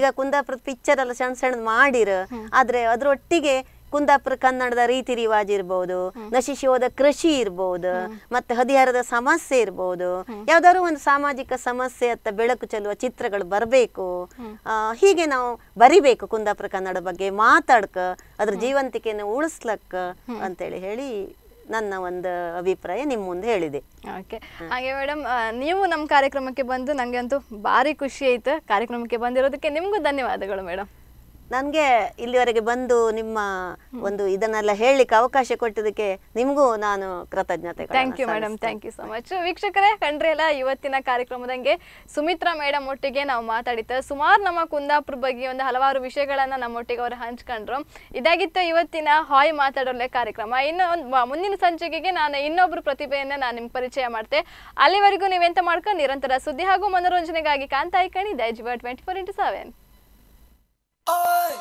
ಈಗ ಕುಂದಾಪುರದ ಪಿಕ್ಚರ್ ಎಲ್ಲ ಸಣ್ಣ ಸಣ್ಣದ್ ಮಾಡಿರ ಆದ್ರೆ ಅದ್ರೊಟ್ಟಿಗೆ ಕುಂದಾಪುರ ಕನ್ನಡದ ರೀತಿ ರಿವಾಜ್ ಇರ್ಬೋದು ನಶಿಸಿ ಹೋದ ಕೃಷಿ ಇರ್ಬೋದು ಮತ್ತೆ ಹದಿಹಾರದ ಸಮಸ್ಯೆ ಇರ್ಬೋದು ಯಾವ್ದಾದ್ರು ಒಂದು ಸಾಮಾಜಿಕ ಸಮಸ್ಯೆ ಅತ್ತ ಬೆಳಕು ಚೆಲ್ಲುವ ಚಿತ್ರಗಳು ಬರಬೇಕು ಹೀಗೆ ನಾವು ಬರಿಬೇಕು ಕುಂದಾಪುರ ಕನ್ನಡ ಬಗ್ಗೆ ಮಾತಾಡ್ಕ ಅದ್ರ ಜೀವಂತಿಕೆಯನ್ನು ಉಳಿಸ್ಲಕ್ಕ ಅಂತೇಳಿ ಹೇಳಿ ನನ್ನ ಒಂದು ಅಭಿಪ್ರಾಯ ನಿಮ್ಮ ಮುಂದೆ ಹೇಳಿದೆ ಓಕೆ ಹಾಗೆ ಮೇಡಮ್ ನೀವು ನಮ್ಮ ಕಾರ್ಯಕ್ರಮಕ್ಕೆ ಬಂದು ನನಗೆ ಅಂತೂ ಭಾರಿ ಖುಷಿ ಆಯಿತು ಕಾರ್ಯಕ್ರಮಕ್ಕೆ ಬಂದಿರೋದಕ್ಕೆ ನಿಮ್ಗೂ ಧನ್ಯವಾದಗಳು ಮೇಡಮ್ ನನಗೆ ಇಲ್ಲಿವರೆಗೆ ಬಂದು ನಿಮ್ಮ ಒಂದು ಇದನ್ನೆಲ್ಲ ಹೇಳಲಿಕ್ಕೆ ಅವಕಾಶ ಕೊಟ್ಟಿದ್ದಕ್ಕೆ ನಿಮಗೂ ನಾನು ಕೃತಜ್ಞತೆ thank you madam thank you so much ವೀಕ್ಷಕರೇ ಕಂಡ್ರೆಲ್ಲ ಇವತ್ತಿನ ಕಾರ್ಯಕ್ರಮದಂಗೆ ಸುಮಿತ್ರಾ ಮೇಡಮ್ ಒಟ್ಟಿಗೆ ನಾವು ಮಾತಾಡಿದ್ದ ಸುಮಾರು ನಮ್ಮ ಕುಂದಾಪುರ ಬಗ್ಗೆ ಒಂದು ಹಲವಾರು ವಿಷಯಗಳನ್ನು ನಮ್ಮೊಟ್ಟಿಗೆ ಅವರು ಹಂಚ್ಕೊಂಡ್ರು ಇದಾಗಿತ್ತು ಇವತ್ತಿನ ಹಾಯ್ ಮಾತಾಡೋಲೆ ಕಾರ್ಯಕ್ರಮ ಇನ್ನು ಮುಂದಿನ ಸಂಚಿಕೆಗೆ ನಾನು ಇನ್ನೊಬ್ಬರು ಪ್ರತಿಭೆಯನ್ನು ನಾನು ನಿಮ್ಗೆ ಪರಿಚಯ ಮಾಡ್ತೆ ಅಲ್ಲಿವರೆಗೂ ನೀವೆಂತ ಮಾಡ್ಕೊಂಡು ನಿರಂತರ ಸುದ್ದಿ ಹಾಗೂ ಮನೋರಂಜನೆಗಾಗಿ ಕಾಣ್ತಾ ಕಣಿ ದೈಜ್ twenty four into seven Oh.